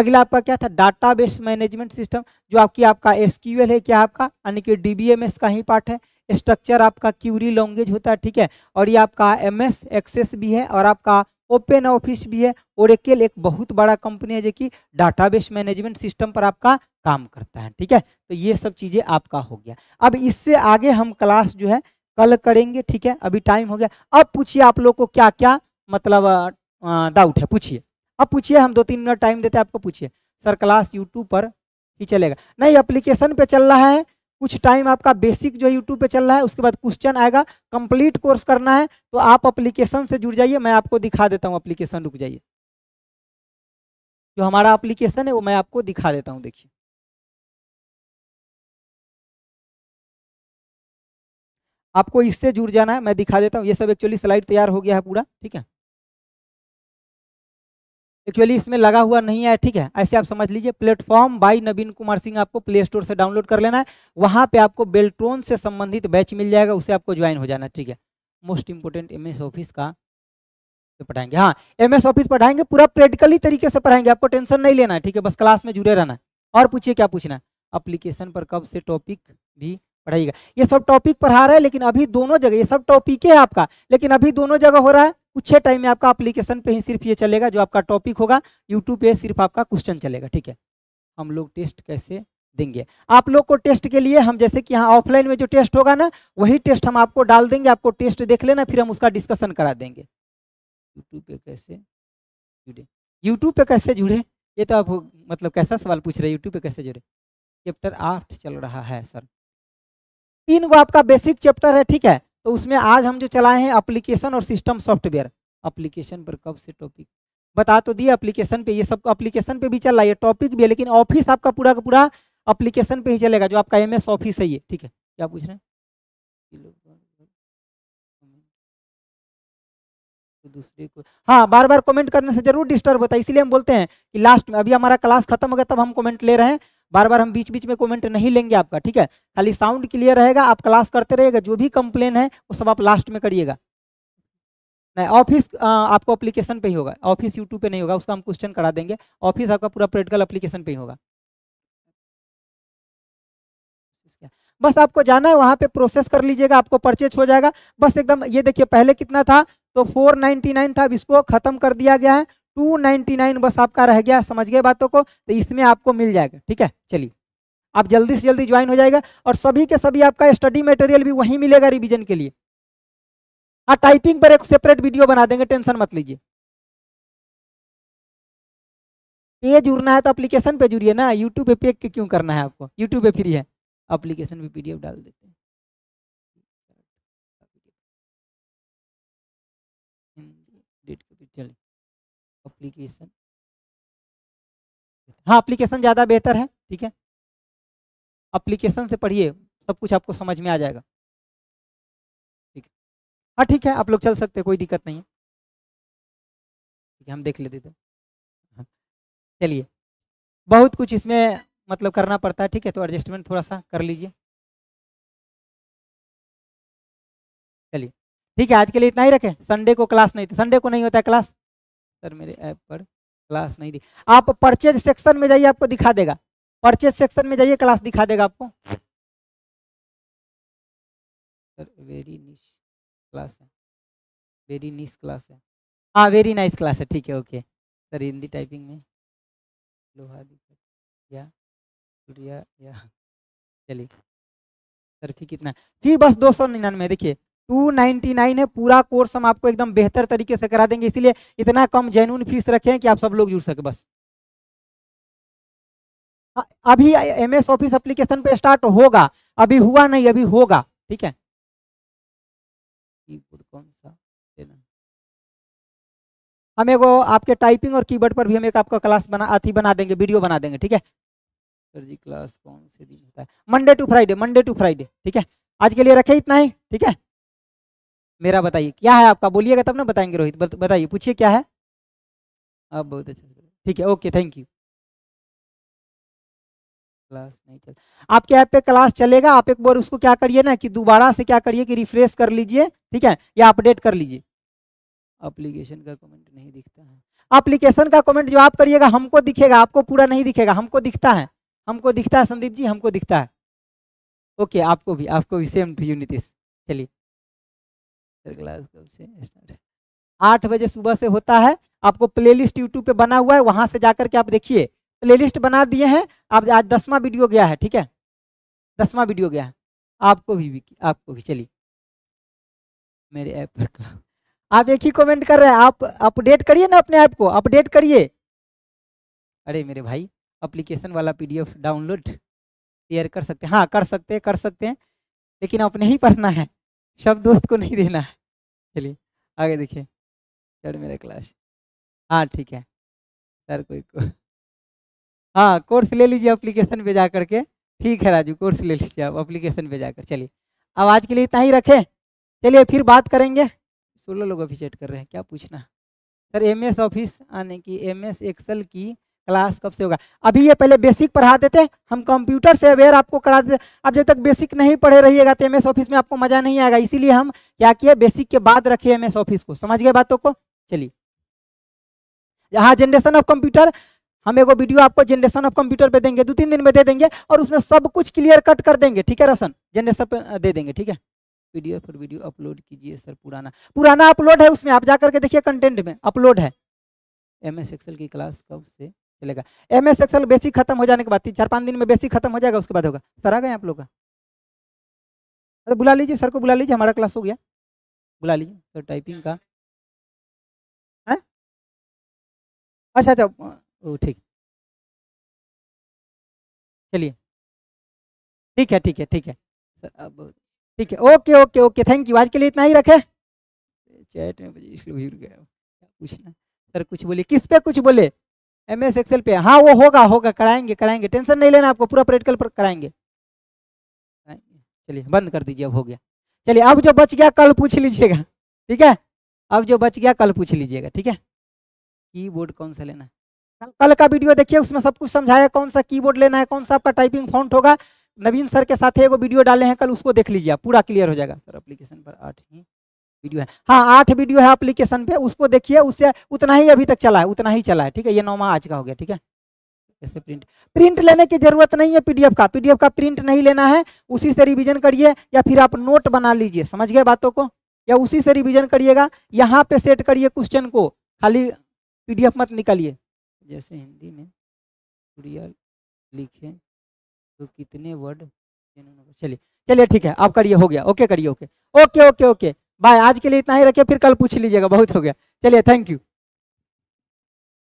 अगला आपका क्या था डाटा बेस मैनेजमेंट सिस्टम जो आपकी आपका एस है क्या आपका यानी कि डी का ही पार्ट है स्ट्रक्चर आपका क्यूरी लैंग्वेज होता है ठीक है और ये आपका एम एस एक्सेस भी है और आपका ओपन ऑफिस भी है और एक बहुत बड़ा कंपनी है जो कि डाटाबेस मैनेजमेंट सिस्टम पर आपका काम करता है ठीक है तो ये सब चीज़ें आपका हो गया अब इससे आगे हम क्लास जो है कल करेंगे ठीक है अभी टाइम हो गया अब पूछिए आप लोग को क्या क्या मतलब डाउट है पूछिए अब पूछिए हम दो तीन मिनट टाइम देते हैं आपको पूछिए सर क्लास यूट्यूब पर ही चलेगा नहीं अप्लीकेशन पे चल रहा है कुछ टाइम आपका बेसिक जो यूट्यूब पे चल रहा है उसके बाद क्वेश्चन आएगा कंप्लीट कोर्स करना है तो आप अप्लीकेशन से जुड़ जाइए मैं आपको दिखा देता हूँ अप्लीकेशन रुक जाइए जो हमारा अप्लीकेशन है वो मैं आपको दिखा देता हूँ देखिए आपको इससे जुड़ जाना है मैं दिखा देता हूँ ये सब एक्चुअली स्लाइड तैयार हो गया है पूरा ठीक है एक्चुअली इसमें लगा हुआ नहीं है ठीक है ऐसे आप समझ लीजिए प्लेटफॉर्म बाई नवीन कुमार सिंह आपको प्ले स्टोर से डाउनलोड कर लेना है वहाँ पे आपको बेल्ट्रोन से संबंधित बैच मिल जाएगा उसे आपको ज्वाइन हो जाना ठीक है मोस्ट इंपोर्टेंट एम ऑफिस का तो पढ़ाएंगे हाँ एम ऑफिस पढ़ाएंगे पूरा प्रैक्टिकली तरीके से पढ़ाएंगे आपको टेंशन नहीं लेना है ठीक है बस क्लास में जुड़े रहना है और पूछिए क्या पूछना है अप्लीकेशन पर कब से टॉपिक भी पढ़ाइएगा ये सब टॉपिक पढ़ा रहा है लेकिन अभी दोनों जगह ये सब टॉपिक है आपका लेकिन अभी दोनों जगह हो रहा है कुछ टाइम में आपका अप्लीकेशन पे ही सिर्फ ये चलेगा जो आपका टॉपिक होगा यूट्यूब पे सिर्फ आपका क्वेश्चन चलेगा ठीक है हम लोग टेस्ट कैसे देंगे आप लोग को टेस्ट के लिए हम जैसे कि यहाँ ऑफलाइन में जो टेस्ट होगा ना वही टेस्ट हम आपको डाल देंगे आपको टेस्ट देख लेना फिर हम उसका डिस्कशन करा देंगे यूट्यूब पे कैसे जुड़े यूट्यूब पे कैसे जुड़े ये तो आप मतलब कैसा सवाल पूछ रहे हैं यूट्यूब पे कैसे जुड़े चैप्टर आठ चल रहा है सर तीन गो आपका बेसिक चैप्टर है ठीक है तो उसमें आज हम जो चलाए हैं अप्लीकेशन और सिस्टम सॉफ्टवेयर अप्लीकेशन पर कब से टॉपिक बता तो दिए अप्लीकेशन पे ये सब अप्लीकेशन पे भी चल रहा है टॉपिक भी है लेकिन ऑफिस आपका पूरा का पूरा अप्लीकेशन पे ही चलेगा जो आपका एम एस ऑफिस है ये ठीक है क्या पूछ रहे हैं तो दूसरे को हाँ बार बार कमेंट करने से जरूर डिस्टर्ब होता है इसलिए हम बोलते हैं कि लास्ट में अभी हमारा क्लास खत्म हो गया तब हम कमेंट ले रहे हैं बार बार हम बीच बीच में कमेंट नहीं लेंगे आपका ठीक है खाली साउंड क्लियर रहेगा आप क्लास करते रहेगा जो भी कंप्लेन है वो सब आप लास्ट में करिएगा नहीं ऑफिस आपको अप्लीकेशन पे ही होगा ऑफिस यूट्यूब पे नहीं होगा उसका हम क्वेश्चन करा देंगे ऑफिस आपका पूरा प्रैक्टिकल अप्लीकेशन पे ही होगा बस आपको जाना है वहाँ पे प्रोसेस कर लीजिएगा आपको परचेज हो जाएगा बस एकदम ये देखिए पहले कितना था तो 499 था अब इसको खत्म कर दिया गया है टू नाइनटी नाइन बस आपका रह गया समझ गए बातों को तो इसमें आपको मिल जाएगा ठीक है चलिए आप जल्दी से जल्दी ज्वाइन हो जाएगा और सभी के सभी आपका स्टडी मटेरियल भी वहीं मिलेगा रिवीजन के लिए हाँ टाइपिंग पर एक सेपरेट वीडियो बना देंगे टेंशन मत लीजिए पेज उड़ना है तो अप्लीकेशन पे जुड़िए ना यूट्यूब पे पे क्यों करना है आपको यूट्यूब पे फ्री है अप्लीकेशन पे वीडियो डाल देते हैं अप्लीकेशन हाँ अप्लीकेशन ज़्यादा बेहतर है ठीक है अप्लीकेशन से पढ़िए सब कुछ आपको समझ में आ जाएगा ठीक है हाँ ठीक है आप लोग चल सकते हैं कोई दिक्कत नहीं है ठीक है हम देख लेते थे हाँ। चलिए बहुत कुछ इसमें मतलब करना पड़ता है ठीक है तो एडजस्टमेंट थोड़ा सा कर लीजिए चलिए ठीक है आज के लिए इतना ही रखें संडे को क्लास नहीं संडे को नहीं होता है क्लास सर मेरे ऐप पर क्लास नहीं दी आप परचेज सेक्शन में जाइए आपको दिखा देगा परचेज सेक्शन में जाइए क्लास दिखा देगा आपको सर वेरी निश क्लास है वेरी निश क्लास है हाँ वेरी नाइस क्लास है ठीक है ओके सर हिंदी टाइपिंग में लोहा या या या चलिए सर फी कितना फी बस दो सौ निन्यानवे देखिए 299 है पूरा कोर्स हम आपको एकदम बेहतर तरीके से करा देंगे इसलिए इतना कम जेनुअन फीस रखें कि आप सब लोग जुड़ सके बस हाँ, अभी एम एस ऑफिस एप्लीकेशन पे स्टार्ट होगा अभी हुआ नहीं अभी होगा ठीक है कौन सा हम एगो आपके टाइपिंग और कीबोर्ड पर भी हम एक आपका क्लास बना अथी बना देंगे वीडियो बना देंगे ठीक है सर जी क्लास कौन से दिन होता है Monday to Friday Monday to Friday ठीक है आज के लिए रखे इतना ही ठीक है मेरा बताइए क्या है आपका बोलिएगा तब ना बताएंगे रोहित बताइए पूछिए क्या है आप बहुत अच्छा से ठीक है ओके थैंक यू क्लास नहीं चल आपके ऐप पे क्लास चलेगा आप एक बार उसको क्या करिए ना कि दोबारा से क्या करिए कि रिफ्रेश कर लीजिए ठीक है या अपडेट कर लीजिए अप्लीकेशन का कमेंट नहीं दिखता है अप्लीकेशन का कमेंट जो आप करिएगा हमको दिखेगा आपको पूरा नहीं दिखेगा हमको दिखता है हमको दिखता है संदीप जी हमको दिखता है ओके आपको भी आपको भी सेम टू यू नीतीश चलिए फिर क्लास कब से स्टार्ट आठ बजे सुबह से होता है आपको प्लेलिस्ट यूट्यूब पे बना हुआ है वहां से जाकर के आप देखिए प्लेलिस्ट बना दिए हैं आप आज दसवा वीडियो गया है ठीक है दसवा वीडियो गया है आपको भी आपको भी चलिए मेरे ऐप पर क्लास आप एक ही कमेंट कर रहे हैं आप अपडेट करिए ना अपने ऐप को अपडेट करिए अरे मेरे भाई अप्लीकेशन वाला पी डाउनलोड शेयर कर सकते हैं हाँ कर सकते हैं कर सकते हैं लेकिन अपने ही पढ़ना है शब्द दोस्त को नहीं देना है चलिए आगे देखिए सर मेरा क्लास हाँ ठीक है सर कोई को हाँ कोर्स ले लीजिए अप्लीकेशन भेजा जा करके ठीक है राजू कोर्स ले लीजिए आप अप्लीकेशन भेजा जाकर चलिए अब आज के लिए इतना ही रखें चलिए फिर बात करेंगे सोलह लोग अभी चेट कर रहे हैं क्या पूछना सर एम एस ऑफिस आने की एम एस एक्सल की क्लास कब से होगा अभी ये पहले बेसिक पढ़ा देते हम कंप्यूटर से अवेयर आपको करा देते अब जब तक बेसिक नहीं पढ़े रहिएगा तो एम ऑफिस में आपको मजा नहीं आएगा इसीलिए हम क्या किए बेसिक के बाद रखे एम ऑफिस को समझ गए बातों को चलिए यहाँ जनरेशन ऑफ कंप्यूटर हम एगो वीडियो आपको जनरेशन ऑफ कंप्यूटर पे देंगे दो तीन दिन में दे देंगे और उसमें सब कुछ क्लियर कट कर देंगे ठीक है रोशन जनरेशन पे दे देंगे ठीक है वीडियो फिर वीडियो अपलोड कीजिए सर पुराना पुराना अपलोड है उसमें आप जा करके देखिए कंटेंट में अपलोड है एम एस एक्सएल की क्लास कब से चलेगा एम एस एक्सएल बेसिक खत्म हो जाने के बाद तीन चार पाँच दिन में बेसिक खत्म हो जाएगा उसके बाद होगा सर आ गए आप लोग का अरे बुला लीजिए सर को बुला लीजिए हमारा क्लास हो गया बुला लीजिए सर टाइपिंग का है अच्छा अच्छा ठीक चलिए ठीक है ठीक है ठीक है सर अब ठीक है okay okay okay thank you आज के लिए इतना ही रखे चैट में पूछना सर कुछ बोले किस पे कुछ बोले एम एस एक्सेल पे हाँ वो होगा होगा कराएंगे कराएंगे टेंशन नहीं लेना आपको पूरा प्रैक्टिकल पर कराएंगे चलिए बंद कर दीजिए अब हो गया चलिए अब जो बच गया कल पूछ लीजिएगा ठीक है अब जो बच गया कल पूछ लीजिएगा ठीक है कीबोर्ड कौन सा लेना है कल का वीडियो देखिए उसमें सब कुछ समझाया कौन सा कीबोर्ड लेना है कौन सा आपका टाइपिंग फॉन्ट होगा नवीन सर के साथ एगो वीडियो डाले हैं कल उसको देख लीजिए पूरा क्लियर हो जाएगा सर अप्लीकेशन पर आठ ही वीडियो है हाँ आठ वीडियो है एप्लीकेशन पे उसको देखिए उससे उतना ही अभी तक चला है उतना ही चला है ठीक है ये नौवा आज का हो गया ठीक है ऐसे प्रिंट प्रिंट लेने की जरूरत नहीं है पीडीएफ का पीडीएफ का प्रिंट नहीं लेना है उसी से रिविजन करिए या फिर आप नोट बना लीजिए समझ गए बातों को या उसी से रिविजन करिएगा यहाँ पे सेट करिए क्वेश्चन को खाली पीडीएफ मत निकालिए जैसे हिंदी में रियल तो कितने वर्ड चलिए चलिए ठीक है आप करिए हो गया ओके करिए okay okay okay okay bye आज के लिए इतना ही रखिए फिर कल पूछ लीजिएगा बहुत हो गया चलिए थैंक यू